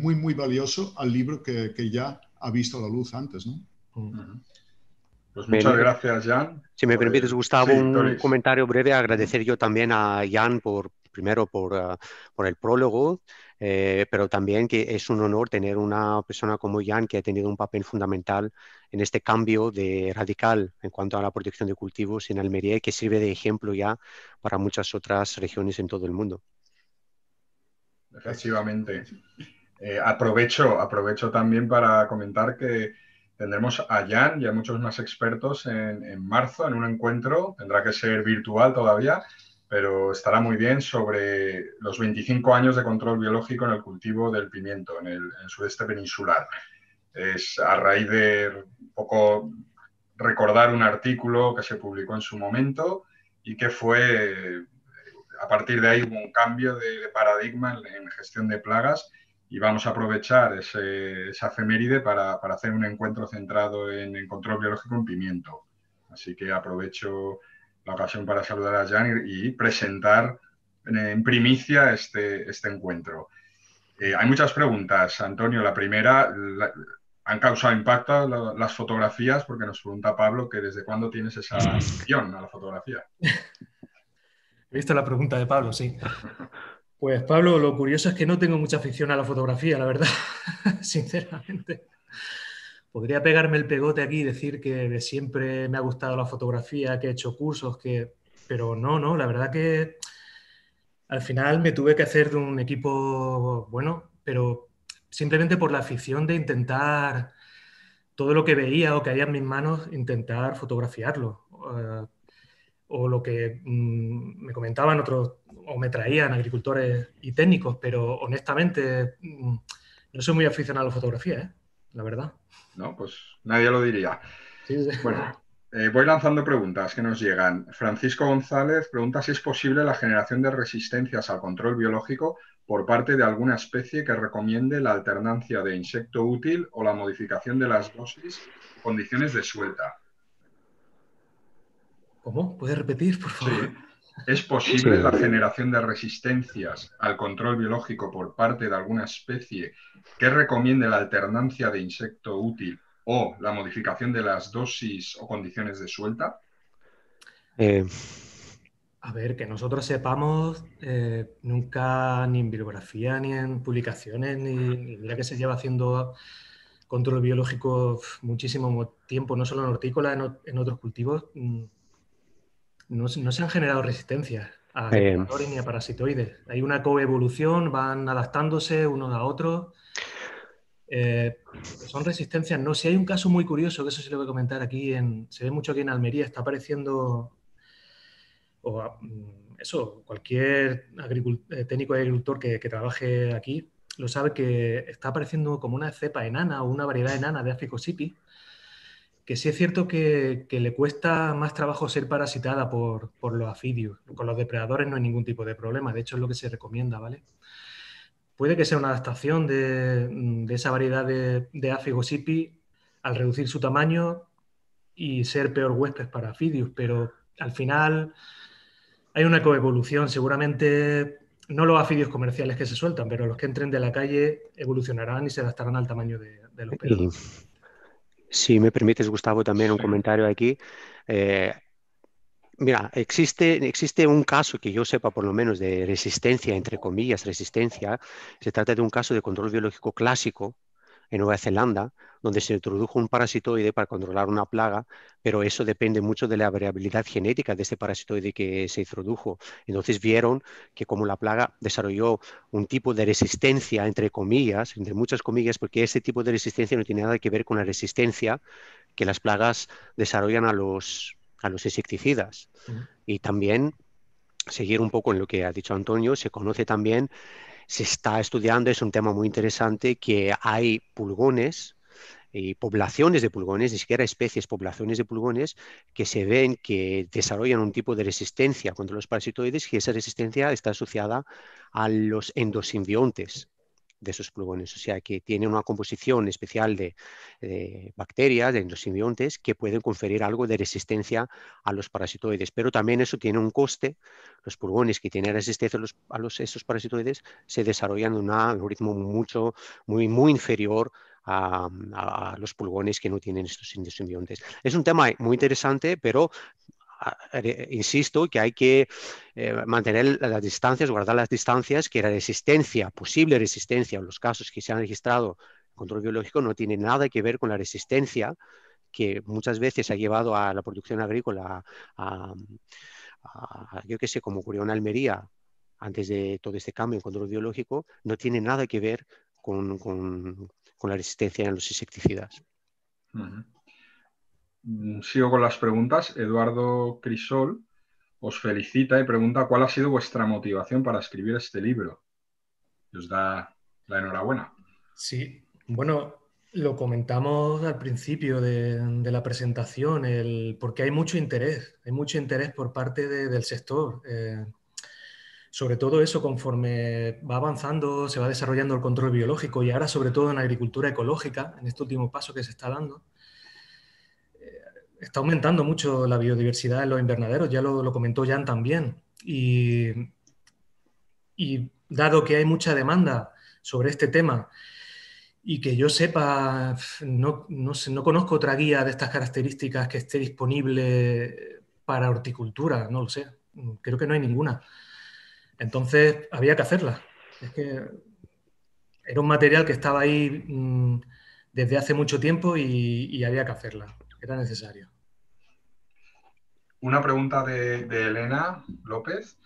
S4: muy, muy valioso al libro que, que ya ha visto la luz antes, ¿no? Pues muchas gracias, Jan.
S2: Si me permites, eh, Gustavo, un comentario breve. Agradecer yo también a Jan por, primero por, ah, el prólogo, eh, pero también que es un honor tener una persona como Jan que ha tenido un papel fundamental en este cambio de radical en cuanto a la protección de cultivos en Almería y que sirve de ejemplo ya para muchas otras regiones en todo el mundo.
S1: Efectivamente. Eh, aprovecho, aprovecho también para comentar que tendremos a Jan y a muchos más expertos en, marzo en un encuentro, tendrá que ser virtual todavía, pero estará muy bien sobre los 25 años de control biológico en el cultivo del pimiento en el, sudeste peninsular. Es a raíz de un poco recordar un artículo que se publicó en su momento y que fue, a partir de ahí un cambio de, paradigma en, gestión de plagas y vamos a aprovechar esa efeméride para, para, hacer un encuentro centrado en, control biológico en pimiento. Así que aprovecho la ocasión para saludar a Jan y, presentar en, primicia este, este encuentro. Eh, hay muchas preguntas, Antonio. La primera, ¿han causado impacto las fotografías? Porque nos pregunta Pablo que desde cuándo tienes esa visión
S3: a la fotografía. He visto la pregunta de Pablo, sí. [laughs] Pues Pablo, lo curioso es que no tengo mucha afición a la fotografía, la verdad, [laughs] sinceramente. Podría pegarme el pegote aquí y decir que siempre me ha gustado la fotografía, que he hecho cursos, que... pero no, no, la verdad que al final me tuve que hacer de un equipo bueno, pero simplemente por la afición de intentar todo lo que veía o que había en mis manos, intentar fotografiarlo. Eh, o lo que mm, me comentaban otros o me traían agricultores y técnicos, pero honestamente mm, no soy muy aficionado a la fotografía, ¿eh? la verdad.
S1: No, pues nadie lo diría. Bueno, eh, voy lanzando preguntas que nos llegan. Francisco González pregunta si es posible la generación de resistencias al control biológico por parte de alguna especie que recomiende la alternancia de insecto útil o la modificación de las dosis condiciones de suelta.
S3: ¿Cómo? ¿Puedes repetir, por favor?
S1: ¿Es posible la generación de resistencias al control biológico por parte de alguna especie que recomiende la alternancia de insecto útil o la modificación de las dosis o condiciones de suelta?
S2: Eh.
S3: A ver, que nosotros sepamos, eh, nunca ni en bibliografía, ni en publicaciones, ni, la que se lleva haciendo control biológico muchísimo tiempo, no solo en hortícola, en otros cultivos mm, no, se han generado resistencias a eh, ni a parasitoides. Hay una coevolución, van adaptándose uno a otro. Eh, son resistencias, no. Si hay un caso muy curioso, que eso sí lo voy a comentar aquí, en, se ve mucho que en Almería, está apareciendo, o mm, eso, cualquier eh, técnico agricultor que, que, trabaje aquí lo sabe que está apareciendo como una cepa enana o una variedad enana de Africosipi, que sí es cierto que, le cuesta más trabajo ser parasitada por, los afidios. Con los depredadores no hay ningún tipo de problema, de hecho es lo que se recomienda, ¿vale? Puede que sea una adaptación de, esa variedad de, de afigosipi al reducir su tamaño y ser peor huésped para afidios, pero al final hay una coevolución. Seguramente no los afidios comerciales que se sueltan, pero los que entren de la calle evolucionarán y se adaptarán al tamaño de, los
S2: perros. Si me permites, Gustavo, también un comentario aquí. Eh, mira, existe un caso que yo sepa por lo menos de resistencia, entre comillas, resistencia. Se trata de un caso de control biológico clásico en Nueva Zelanda, donde se introdujo un parasitoide para controlar una plaga, pero eso depende mucho de la variabilidad genética de este parasitoide que se introdujo. Entonces vieron que como la plaga desarrolló un tipo de resistencia, entre comillas, entre muchas comillas, porque ese tipo de resistencia no tiene nada que ver con la resistencia que las plagas desarrollan a los, a los insecticidas. Y también seguir un poco en lo que ha dicho Antonio, se conoce también se está estudiando, es un tema muy interesante, que hay pulgones y eh, poblaciones de pulgones, ni siquiera especies, poblaciones de pulgones, que se ven que desarrollan un tipo de resistencia contra los parasitoides y esa resistencia está asociada a los endosimbiontes de esos pulgones. O sea que tiene una composición especial de, eh, bacterias, de endosimbiontes, que pueden conferir algo de resistencia a los parasitoides. Pero también eso tiene un coste. Los pulgones que tienen resistencia a, los, a los, esos parasitoides se desarrollan en un algoritmo mucho, muy, muy inferior a, a, los pulgones que no tienen estos endosimbiontes. Es un tema muy interesante, pero eh, insisto que hay que eh, mantener las distancias, guardar las distancias, que la resistencia, posible resistencia en los casos que se han registrado en control biológico no tiene nada que ver con la resistencia que muchas veces ha llevado a la producción agrícola yo qué sé, como ocurrió en Almería antes de todo este cambio en control biológico, no tiene nada que ver con, la resistencia en los insecticidas.
S1: Mm, sigo con las preguntas. Eduardo Crisol os felicita y pregunta cuál ha sido vuestra motivación para escribir este libro. os da la enhorabuena.
S3: Sí, bueno, lo comentamos al principio de, la presentación, el, porque hay mucho interés, hay mucho interés por parte del sector. Eh, sobre todo eso, conforme va avanzando, se va desarrollando el control biológico y ahora sobre todo en agricultura ecológica, en este último paso que se está dando, está aumentando mucho la biodiversidad en los invernaderos, ya lo, comentó Jan también. Y, dado que hay mucha demanda sobre este tema y que yo sepa, no, conozco otra guía de estas características que esté disponible para horticultura, no lo sé, creo que no hay ninguna. Entonces había que hacerla. Es que era un material que estaba ahí mm, desde hace mucho tiempo y había que hacerla, era necesario
S1: una pregunta de, Elena López.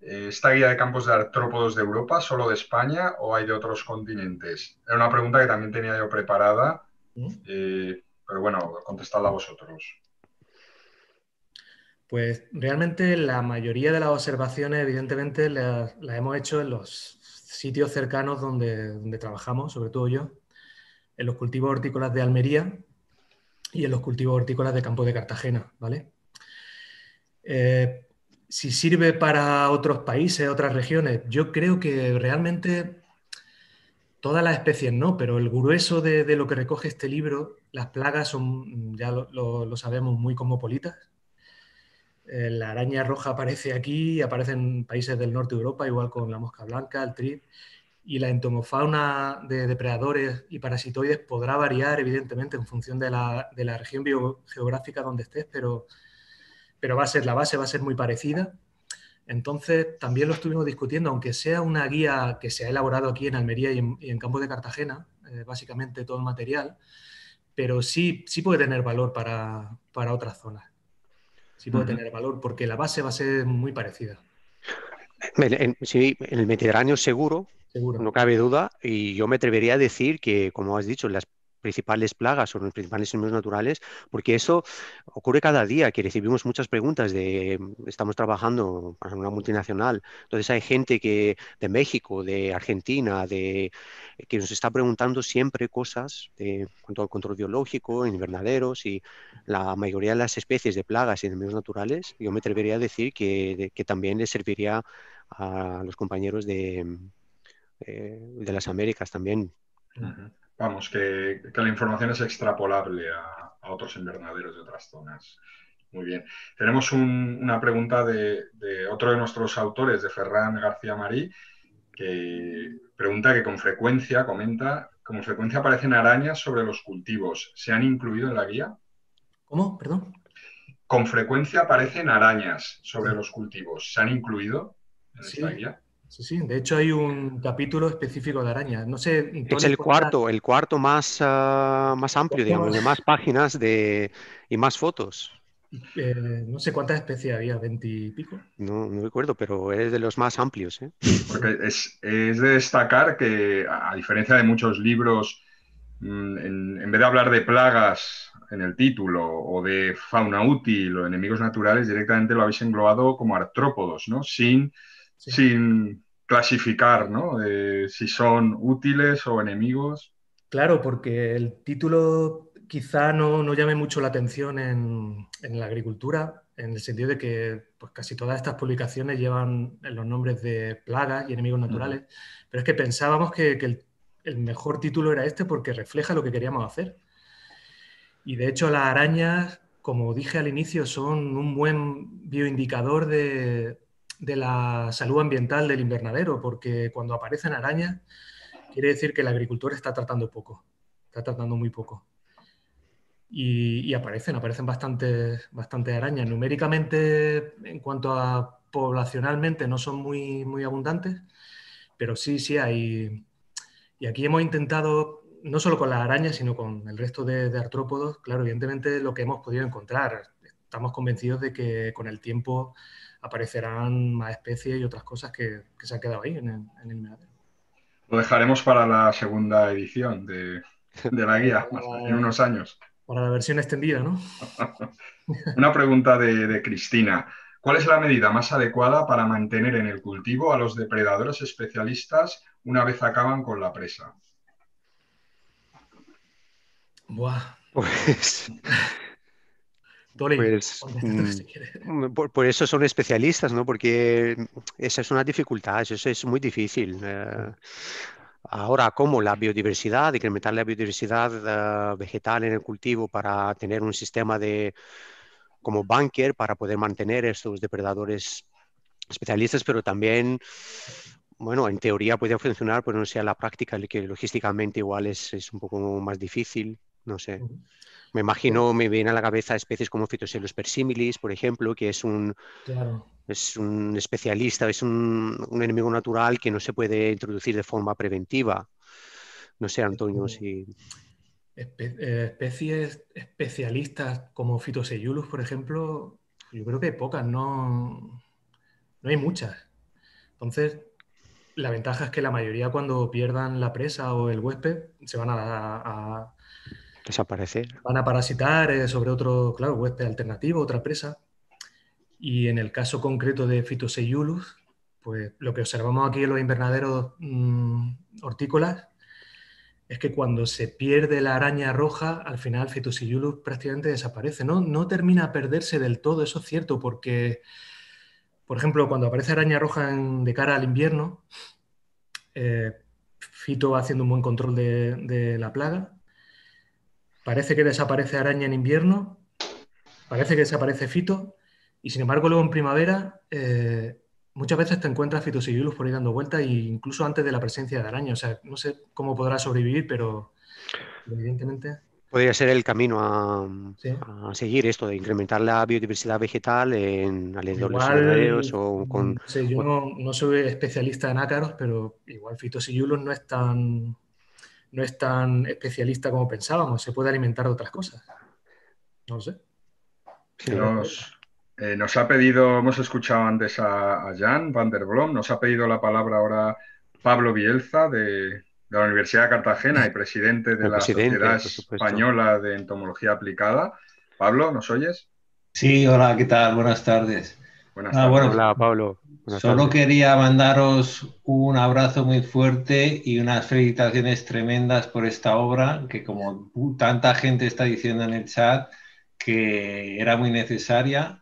S1: Eh, ¿Esta guía de campos de artrópodos de Europa, solo de España o hay de otros continentes? Era una pregunta que también tenía yo preparada, eh, pero bueno, contestadla vosotros.
S3: Pues realmente la mayoría de las observaciones, evidentemente, las, hemos hecho en los sitios cercanos donde, donde, trabajamos, sobre todo yo, en los cultivos hortícolas de Almería y en los cultivos hortícolas de Campo de Cartagena, ¿vale? Eh, si sirve para otros países, otras regiones, yo creo que realmente todas las especies no, pero el grueso de, lo que recoge este libro, las plagas son, ya lo, sabemos, muy cosmopolitas. Eh, la araña roja aparece aquí, aparece en países del norte de Europa, igual con la mosca blanca, el trip, y la entomofauna de depredadores y parasitoides podrá variar, evidentemente, en función de la, de la región biogeográfica donde estés, pero pero va a ser la base, va a ser muy parecida. Entonces, también lo estuvimos discutiendo, aunque sea una guía que se ha elaborado aquí en Almería y en, campo Campos de Cartagena, eh, básicamente todo el material, pero sí, sí puede tener valor para, para otras zonas. Sí puede tener valor porque la base va a ser muy parecida.
S2: En, sí, en el Mediterráneo seguro, seguro, no cabe duda, y yo me atrevería a decir que, como has dicho, las principales plagas o los principales enemigos naturales, porque eso ocurre cada día, que recibimos muchas preguntas de, estamos trabajando para una multinacional, entonces hay gente que de México, de Argentina, de, que nos está preguntando siempre cosas de, cuanto al control biológico, invernaderos y la mayoría de las especies de plagas y enemigos naturales, yo me atrevería a decir que, que también les serviría a los compañeros de, eh, de las Américas también
S1: vamos, que, la información es extrapolable a, otros invernaderos de otras zonas. Muy bien. Tenemos
S2: una
S1: pregunta de, otro de nuestros autores, de Ferran García Marí, que pregunta que con frecuencia, comenta, con frecuencia aparecen arañas sobre los cultivos. ¿Se han incluido en la guía? ¿Cómo? Perdón. Con frecuencia aparecen arañas sobre los cultivos. ¿Se han incluido en la guía?
S3: Sí, sí, de hecho hay un capítulo específico de araña. No sé. Es el cuarto,
S2: el cuarto más, ah, más amplio, digamos, de más páginas y más fotos.
S3: Eh, no sé cuántas especies
S2: había, veintipico. No, no recuerdo, pero es de los más amplios. ¿eh? Porque es, de
S1: destacar que, a diferencia de muchos libros, mm, en, en, vez de hablar de plagas en el título o de fauna útil o enemigos naturales, directamente lo habéis englobado como artrópodos, ¿no? Sin sin clasificar, ¿no? Eh, si son útiles o enemigos.
S3: Claro, porque el título quizá no, no llame mucho la atención en, la agricultura, en el sentido de que pues, casi todas estas publicaciones llevan los nombres de plagas y enemigos naturales, pero es que pensábamos que, el, mejor título era este porque refleja lo que queríamos hacer. Y de hecho las arañas, como dije al inicio, son un buen bioindicador de, de la salud ambiental del invernadero, porque cuando aparecen arañas, quiere decir que el agricultor está tratando poco, está tratando muy poco. Y, aparecen, aparecen bastantes, bastantes arañas. Numéricamente, en cuanto a poblacionalmente, no son muy, muy abundantes, pero sí, sí hay. Y aquí hemos intentado, no solo con las arañas, sino con el resto de, de artrópodos, claro, evidentemente lo que hemos podido encontrar. Estamos convencidos de que con el tiempo aparecerán más especies y otras cosas que, se han quedado ahí en el, en
S1: Lo dejaremos para la segunda edición de, la guía, [laughs] en unos
S3: años. Para la versión extendida, ¿no?
S1: [laughs] Una pregunta de, de, Cristina. ¿Cuál es la medida más adecuada para mantener en el cultivo a los depredadores especialistas una vez acaban con la presa?
S3: Buah.
S2: Pues pues, [laughs] mm, mm, por, eso son especialistas, Porque esa es una dificultad, eso es muy difícil. Eh, ahora, como la biodiversidad, incrementar la biodiversidad eh, vegetal en el cultivo para tener un sistema de como bunker para poder mantener estos depredadores especialistas, pero también bueno, en teoría puede funcionar, pero no sea la práctica, que logísticamente igual es, es, un poco más difícil, no sé. Me imagino, me vienen a la cabeza especies como Phytoseiulus persimilis, por ejemplo, que es un, es un especialista, es un, enemigo natural que no se puede introducir de forma preventiva. No sé, Antonio, si...
S3: Eh, especies especialistas como Phytoseiulus, por ejemplo, yo creo que hay pocas, no, no hay muchas. Entonces, la ventaja es que la mayoría cuando pierdan la presa o el huésped se van a, Desaparecer. Van a parasitar eh, sobre otro, claro, huésped alternativo, otra presa. Y en el caso concreto de Phytoseiulus, pues lo que observamos aquí en los invernaderos mm, hortícolas es que cuando se pierde la araña roja, al final Phytoseiulus prácticamente desaparece. No, no termina a perderse del todo, eso es cierto, porque, por ejemplo, cuando aparece araña roja de cara al invierno, eh, Fito va haciendo un buen control de la plaga, parece que desaparece araña en invierno, parece que desaparece fito, y sin embargo luego en primavera eh, muchas veces te encuentras fitosigilus por ahí dando vueltas, e incluso antes de la presencia de araña. O sea, no sé cómo podrá sobrevivir, pero evidentemente...
S2: Podría ser el camino a, seguir esto, de incrementar la biodiversidad vegetal en alrededor de o mm, con... yo
S3: no, soy especialista en ácaros, pero igual fitosigilus no es tan no es tan especialista como pensábamos, se puede alimentar de otras cosas. No lo sé.
S1: Eh, nos, ha pedido, hemos escuchado antes a, Jan van der Blom, nos ha pedido la palabra ahora Pablo Bielza de, la Universidad de Cartagena y presidente de la Sociedad Española de Entomología Aplicada. Pablo, ¿nos oyes? Sí, hola, ¿qué tal? Buenas tardes.
S5: Buenas ah, tardes. hola, Pablo. Pues Solo quería mandaros un abrazo muy fuerte y unas felicitaciones tremendas por esta obra, que como tanta gente está diciendo en el chat, que era muy necesaria.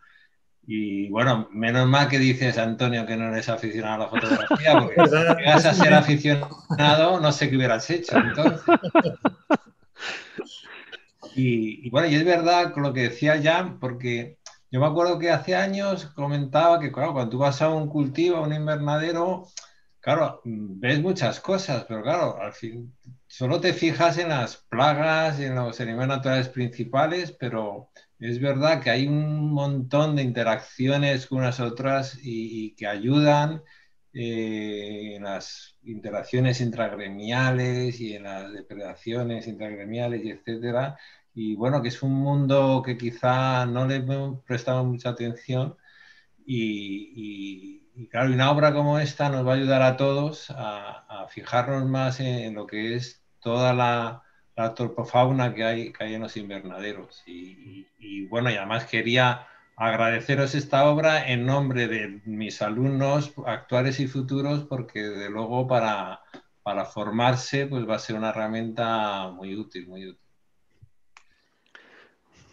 S5: Y bueno, menos mal que dices, Antonio, que no eres aficionado a la fotografía, [laughs] porque si llegas a ser aficionado, no sé qué hubieras hecho [laughs] Y, y bueno, y es verdad con lo que decía Jan, porque yo me acuerdo que hace años comentaba que, claro, cuando tú vas a un cultivo, a un invernadero, claro, ves muchas cosas, pero claro, al fin, solo te fijas en las plagas y en los animales naturales principales, pero es verdad que hay un montón de interacciones con unas otras y, que ayudan eh, en las interacciones intragremiales y en las depredaciones intragremiales etc., etcétera, y bueno, que es un mundo que quizá no le hemos prestado mucha atención y, claro, una obra como esta nos va a ayudar a todos a, fijarnos más en, lo que es toda la, la que hay, que hay en los invernaderos. Y, bueno, y además quería agradeceros esta obra en nombre de mis alumnos actuales y futuros porque de luego para, para formarse pues va a ser una herramienta muy útil, muy útil.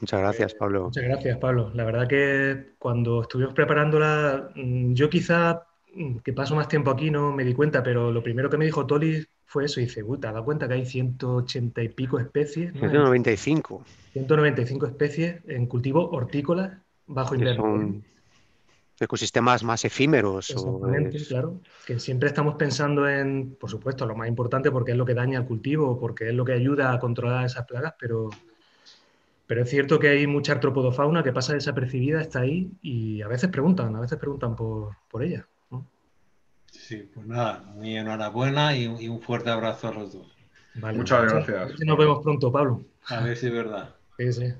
S2: Muchas gracias, eh, Pablo. Muchas
S3: gracias, Pablo. La verdad que cuando estuvimos preparándola, mm, yo quizá mm, que paso más tiempo aquí no me di cuenta, pero lo primero que me dijo Toli fue eso. Y dice, puta, da cuenta que hay 180 y pico especies. ¿no?
S2: 195.
S3: 195 especies en cultivo hortícola
S2: bajo invierno. Son ¿eh? ecosistemas más efímeros. Exactamente,
S3: claro. Que siempre estamos pensando en, por supuesto, lo más importante porque es lo que daña al cultivo, porque es lo que ayuda a controlar esas plagas, pero pero es cierto que hay mucha artropodofauna que pasa desapercibida, está ahí y a veces preguntan, a veces preguntan por, ella.
S5: Sí, pues nada, muy enhorabuena y, un fuerte abrazo a los dos. muchas pues, gracias. Nos vemos
S3: pronto, Pablo. A ver si es verdad. Sí, sí.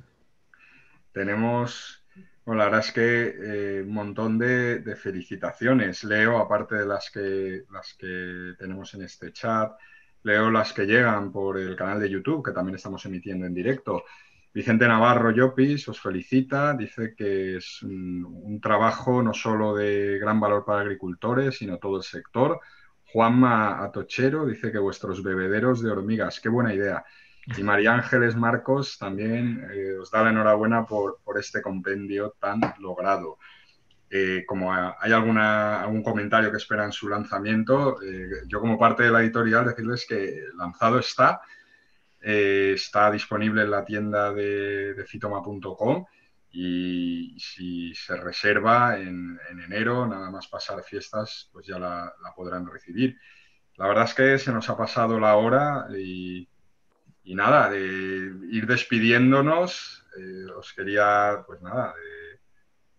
S5: Tenemos bueno, la
S1: verdad es que eh, un montón de, felicitaciones. Leo, aparte de las que, las que tenemos en este chat, leo las que llegan por el canal de YouTube, que también estamos emitiendo en directo. Vicente Navarro Llopis os felicita, dice que es un, trabajo no solo de gran valor para agricultores, sino todo el sector. Juanma Atochero dice que vuestros bebederos de hormigas, qué buena idea. Y María Ángeles Marcos también eh, os da la enhorabuena por, este compendio tan logrado. Eh, como hay alguna, algún comentario que esperan su lanzamiento, eh, yo como parte de la editorial decirles que lanzado está, eh, está disponible en la tienda de, de fitoma.com y si se reserva en, enero, nada más pasar fiestas, pues ya la, podrán recibir. La verdad es que se nos ha pasado la hora y, nada, de ir despidiéndonos, eh, os quería, pues nada,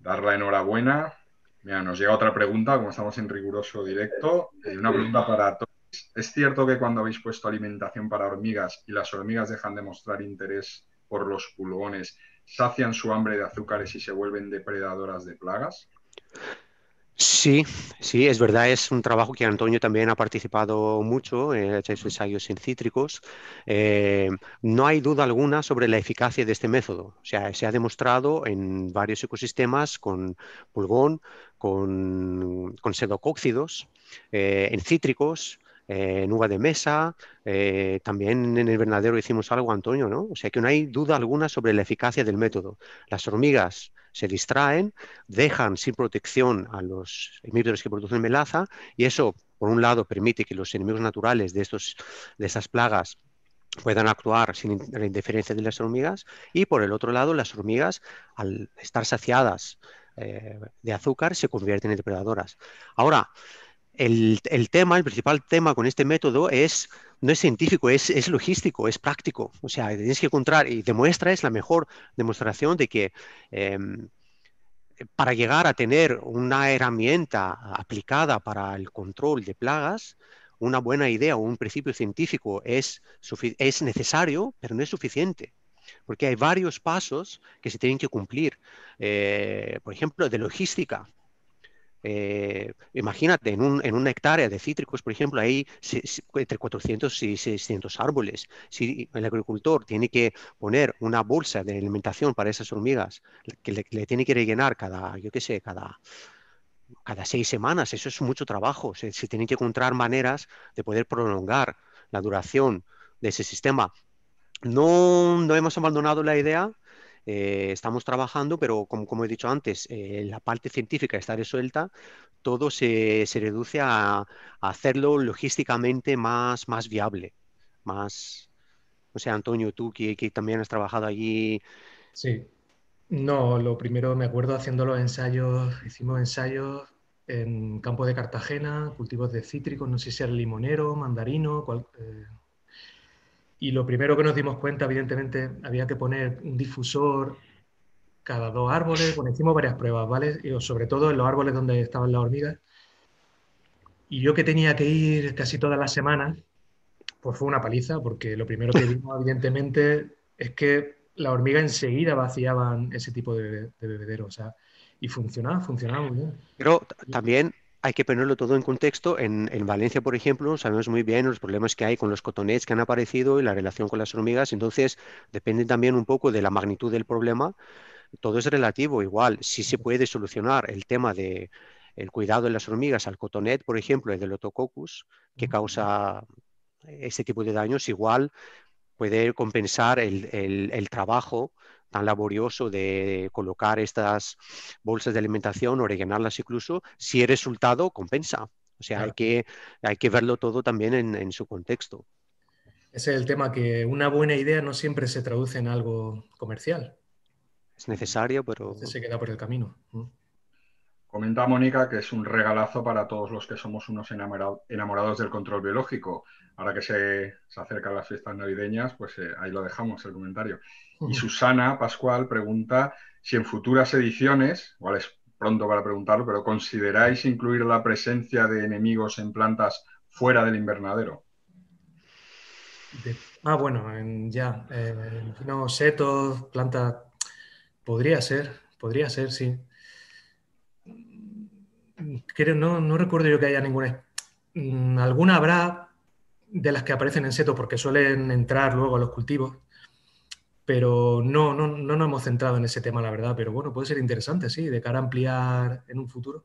S1: dar la enhorabuena. Mira, nos llega otra pregunta, como estamos en riguroso directo, eh, una pregunta para todos. Es cierto que cuando habéis puesto alimentación para hormigas y las hormigas dejan de mostrar interés por los pulgones, sacian su hambre de azúcares y se vuelven depredadoras de plagas?
S2: Sí, sí, es verdad, es un trabajo que Antonio también ha participado mucho, eh, ha hecho ensayos en cítricos. Eh, no hay duda alguna sobre la eficacia de este método. O sea, se ha demostrado en varios ecosistemas con pulgón, con, con sedocóxidos, eh, en cítricos, eh, en uva de mesa, eh, también en el vernadero hicimos algo, Antonio, ¿no? O sea que no hay duda alguna sobre la eficacia del método. Las hormigas se distraen, dejan sin protección a los enemigos que producen melaza y eso, por un lado, permite que los enemigos naturales de, estos, de estas plagas puedan actuar sin la indiferencia de las hormigas y por el otro lado las hormigas al estar saciadas eh, de azúcar se convierten en depredadoras. Ahora, el, tema, el principal tema con este método es, no es científico, es, logístico, es práctico. O sea, tienes que encontrar y demuestra, es la mejor demostración de que em, para llegar a tener una herramienta aplicada para el control de plagas, una buena idea o un principio científico es, es necesario, pero no es suficiente porque hay varios pasos que se tienen que cumplir. Eh, por ejemplo, de logística. Eh, imagínate, en, un, en, una hectárea de cítricos, por ejemplo, hay entre 400 y 600 árboles. Si el agricultor tiene que poner una bolsa de alimentación para esas hormigas, que le, tiene que rellenar cada, yo qué sé, cada, cada seis semanas, eso es mucho trabajo. Se, tiene tienen que encontrar maneras de poder prolongar la duración de ese sistema. No, no hemos abandonado la idea, eh, estamos trabajando, pero como, he dicho antes, eh, la parte científica está resuelta, todo se, reduce a, hacerlo logísticamente más, más viable, más... O sea, Antonio, tú que, también has trabajado allí... Sí,
S3: no, lo primero me acuerdo haciendo los ensayos, hicimos ensayos en campo de Cartagena, cultivos de cítricos, no sé si era limonero, mandarino, cual, eh, y lo primero que nos dimos cuenta, evidentemente, había que poner un difusor cada dos árboles. Bueno, hicimos varias pruebas, ¿vale? Y, sobre todo en los árboles donde estaban las hormigas. Y yo que tenía que ir casi todas las semanas, pues fue una paliza, porque lo primero que vimos, [laughs] evidentemente, es que la hormiga enseguida vaciaban ese tipo de, de bebedero. O sea, y funcionaba, funcionaba
S2: muy bien. Pero también hay que ponerlo todo en contexto. En, Valencia, por ejemplo, sabemos muy bien los problemas que hay con los cotonets que han aparecido y la relación con las hormigas. Entonces, depende también un poco de la magnitud del problema. Todo es relativo. Igual, si se puede solucionar el tema de el cuidado de las hormigas al cotonet, por ejemplo, el del otococcus, que causa este tipo de daños, igual puede compensar el, el trabajo tan laborioso de colocar estas bolsas de alimentación o rellenarlas incluso, si el resultado compensa. O sea, hay, que, hay que verlo todo también en, su contexto.
S3: Ese es el tema, que una buena idea no siempre se traduce en algo comercial.
S2: Es necesario, pero... Se queda por el camino. Mm.
S1: Comenta Mónica que es un regalazo para todos los que somos unos enamorados del control biológico. Ahora que se, acercan las fiestas navideñas, pues eh, ahí lo dejamos el comentario. Y Susana Pascual pregunta si en futuras ediciones, igual es pronto para preguntarlo, pero ¿consideráis incluir la presencia de enemigos en plantas fuera del invernadero?
S3: ah, bueno, ya. Eh, no setos, planta Podría ser, podría ser, sí no, recuerdo yo que haya ninguna. Mm, alguna habrá de las que aparecen en seto porque suelen entrar luego a los cultivos, pero no, no, no nos hemos centrado en ese tema, la verdad, pero bueno, puede ser interesante, sí, de cara a ampliar en un futuro.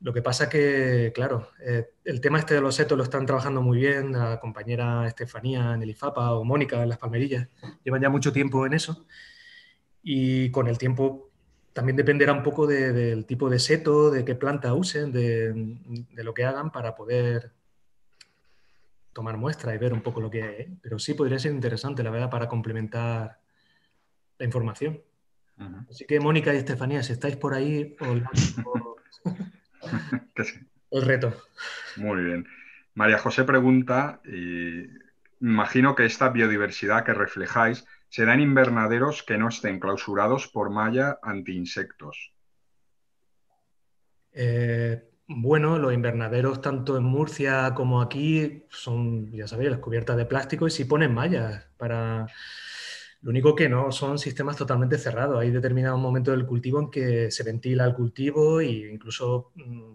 S3: Lo que pasa que, claro, eh, el tema este de los setos lo están trabajando muy bien la compañera Estefanía en el IFAPA o Mónica en Las Palmerillas. Llevan ya mucho tiempo en eso y con el tiempo también dependerá un poco del tipo de seto, de qué planta usen, de, lo que hagan para poder tomar muestra y ver un poco lo que hay. ¿eh? Pero sí podría ser interesante, la verdad, para complementar la información. Así que, Mónica y Estefanía, si estáis por ahí, os
S1: [laughs] el reto. Muy bien. María José pregunta, y imagino que esta biodiversidad que reflejáis Serán invernaderos que no estén clausurados por malla anti-insectos.
S3: Eh, bueno, los invernaderos tanto en Murcia como aquí son, ya sabéis, las cubiertas de plástico y si ponen mallas para... Lo único que no, son sistemas totalmente cerrados. Hay determinados momentos del cultivo en que se ventila el cultivo e incluso mm,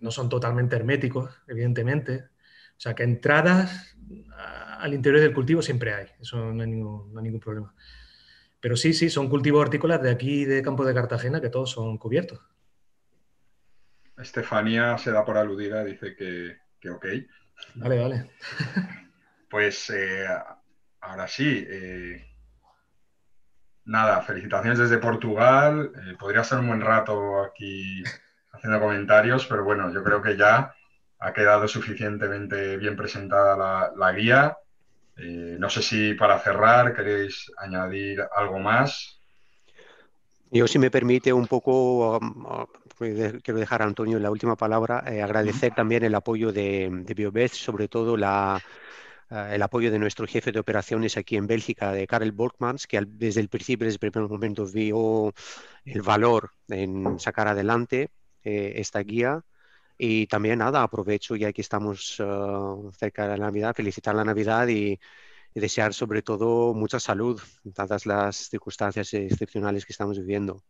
S3: no son totalmente herméticos, evidentemente. O sea que entradas al interior del cultivo siempre hay, eso no hay ningún, problema. Pero sí, sí, son cultivos hortícolas de aquí, de Campo de Cartagena, que todos son cubiertos.
S1: Estefanía se da por aludida, dice que, ok.
S3: Vale, vale. [laughs]
S1: Pues eh, ahora sí, eh, nada, felicitaciones desde Portugal. Eh, podría ser un buen rato aquí haciendo comentarios, pero bueno, yo creo que ya ha quedado suficientemente bien presentada la guía. Eh, no sé si para cerrar queréis añadir algo más.
S2: Yo, si me permite, un poco, um, uh, pues, quiero dejar a Antonio la última palabra, eh, agradecer también el apoyo de, de sobre todo eh, el apoyo de nuestro jefe de operaciones aquí en Bélgica, de Karel Borkmans, que desde el principio, desde el primer momento, vio el valor en sacar adelante esta guía y también nada, aprovecho ya que estamos eh, cerca de la Navidad, felicitar la Navidad y, desear sobre todo mucha salud, dadas las circunstancias excepcionales que estamos viviendo.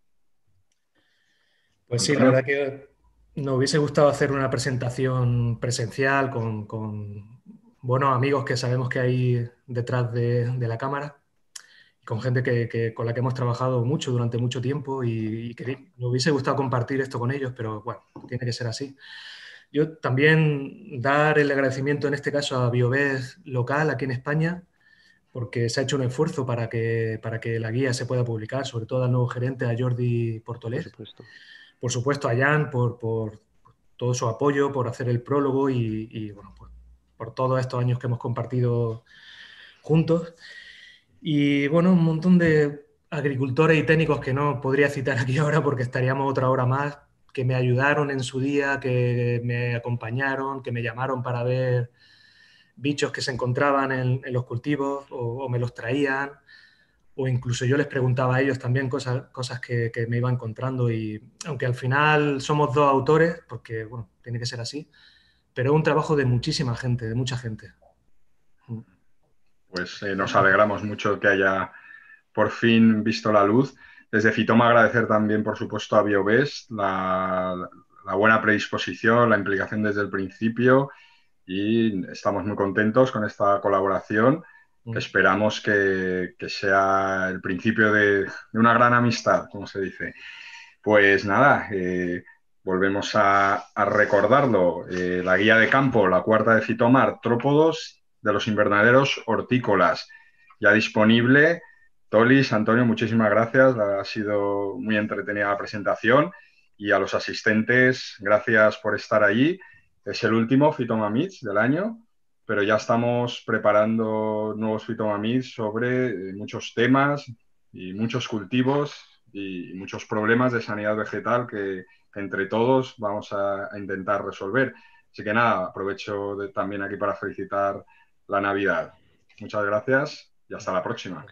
S3: Pues sí, la verdad que nos hubiese gustado hacer una presentación presencial con, con buenos amigos que sabemos que hay detrás de la cámara con gente que, con la que hemos trabajado mucho durante mucho tiempo y, que me hubiese gustado compartir esto con ellos, pero bueno, tiene que ser así. Yo también dar el agradecimiento en este caso a BioBes local aquí en España, porque se ha hecho un esfuerzo para que, para que la guía se pueda publicar, sobre todo al nuevo gerente, a Jordi Portolés. Por supuesto, por supuesto a Jan por, por, todo su apoyo, por hacer el prólogo y, por todos estos años que hemos compartido juntos. Y bueno, un montón de agricultores y técnicos que no podría citar aquí ahora porque estaríamos otra hora más, que me ayudaron en su día, que me acompañaron, que me llamaron para ver bichos que se encontraban en, los cultivos o, me los traían, o incluso yo les preguntaba a ellos también cosas, cosas que, que, me iba encontrando y aunque al final somos dos autores, porque bueno, tiene que ser así, pero es un trabajo de muchísima gente, de mucha gente
S1: pues eh, nos alegramos mucho que haya por fin visto la luz. Desde Fitoma agradecer también, por supuesto, a BioBest la, la buena predisposición, la implicación desde el principio y estamos muy contentos con esta colaboración esperamos que, sea el principio de, una gran amistad, como se dice. Pues nada, eh, volvemos a, recordarlo. Eh, la guía de campo, la cuarta de Fitomar, Trópodos de los invernaderos hortícolas, ya disponible. Tolis, Antonio, muchísimas gracias. Ha sido muy entretenida la presentación. Y a los asistentes, gracias por estar allí. Es el último Fitomamids del año, pero ya estamos preparando nuevos Fitomamids sobre eh, muchos temas y muchos cultivos y muchos problemas de sanidad vegetal que, entre todos vamos a, intentar resolver. Así que nada, aprovecho de, también
S5: aquí para felicitar la Navidad. Muchas gracias y hasta la próxima.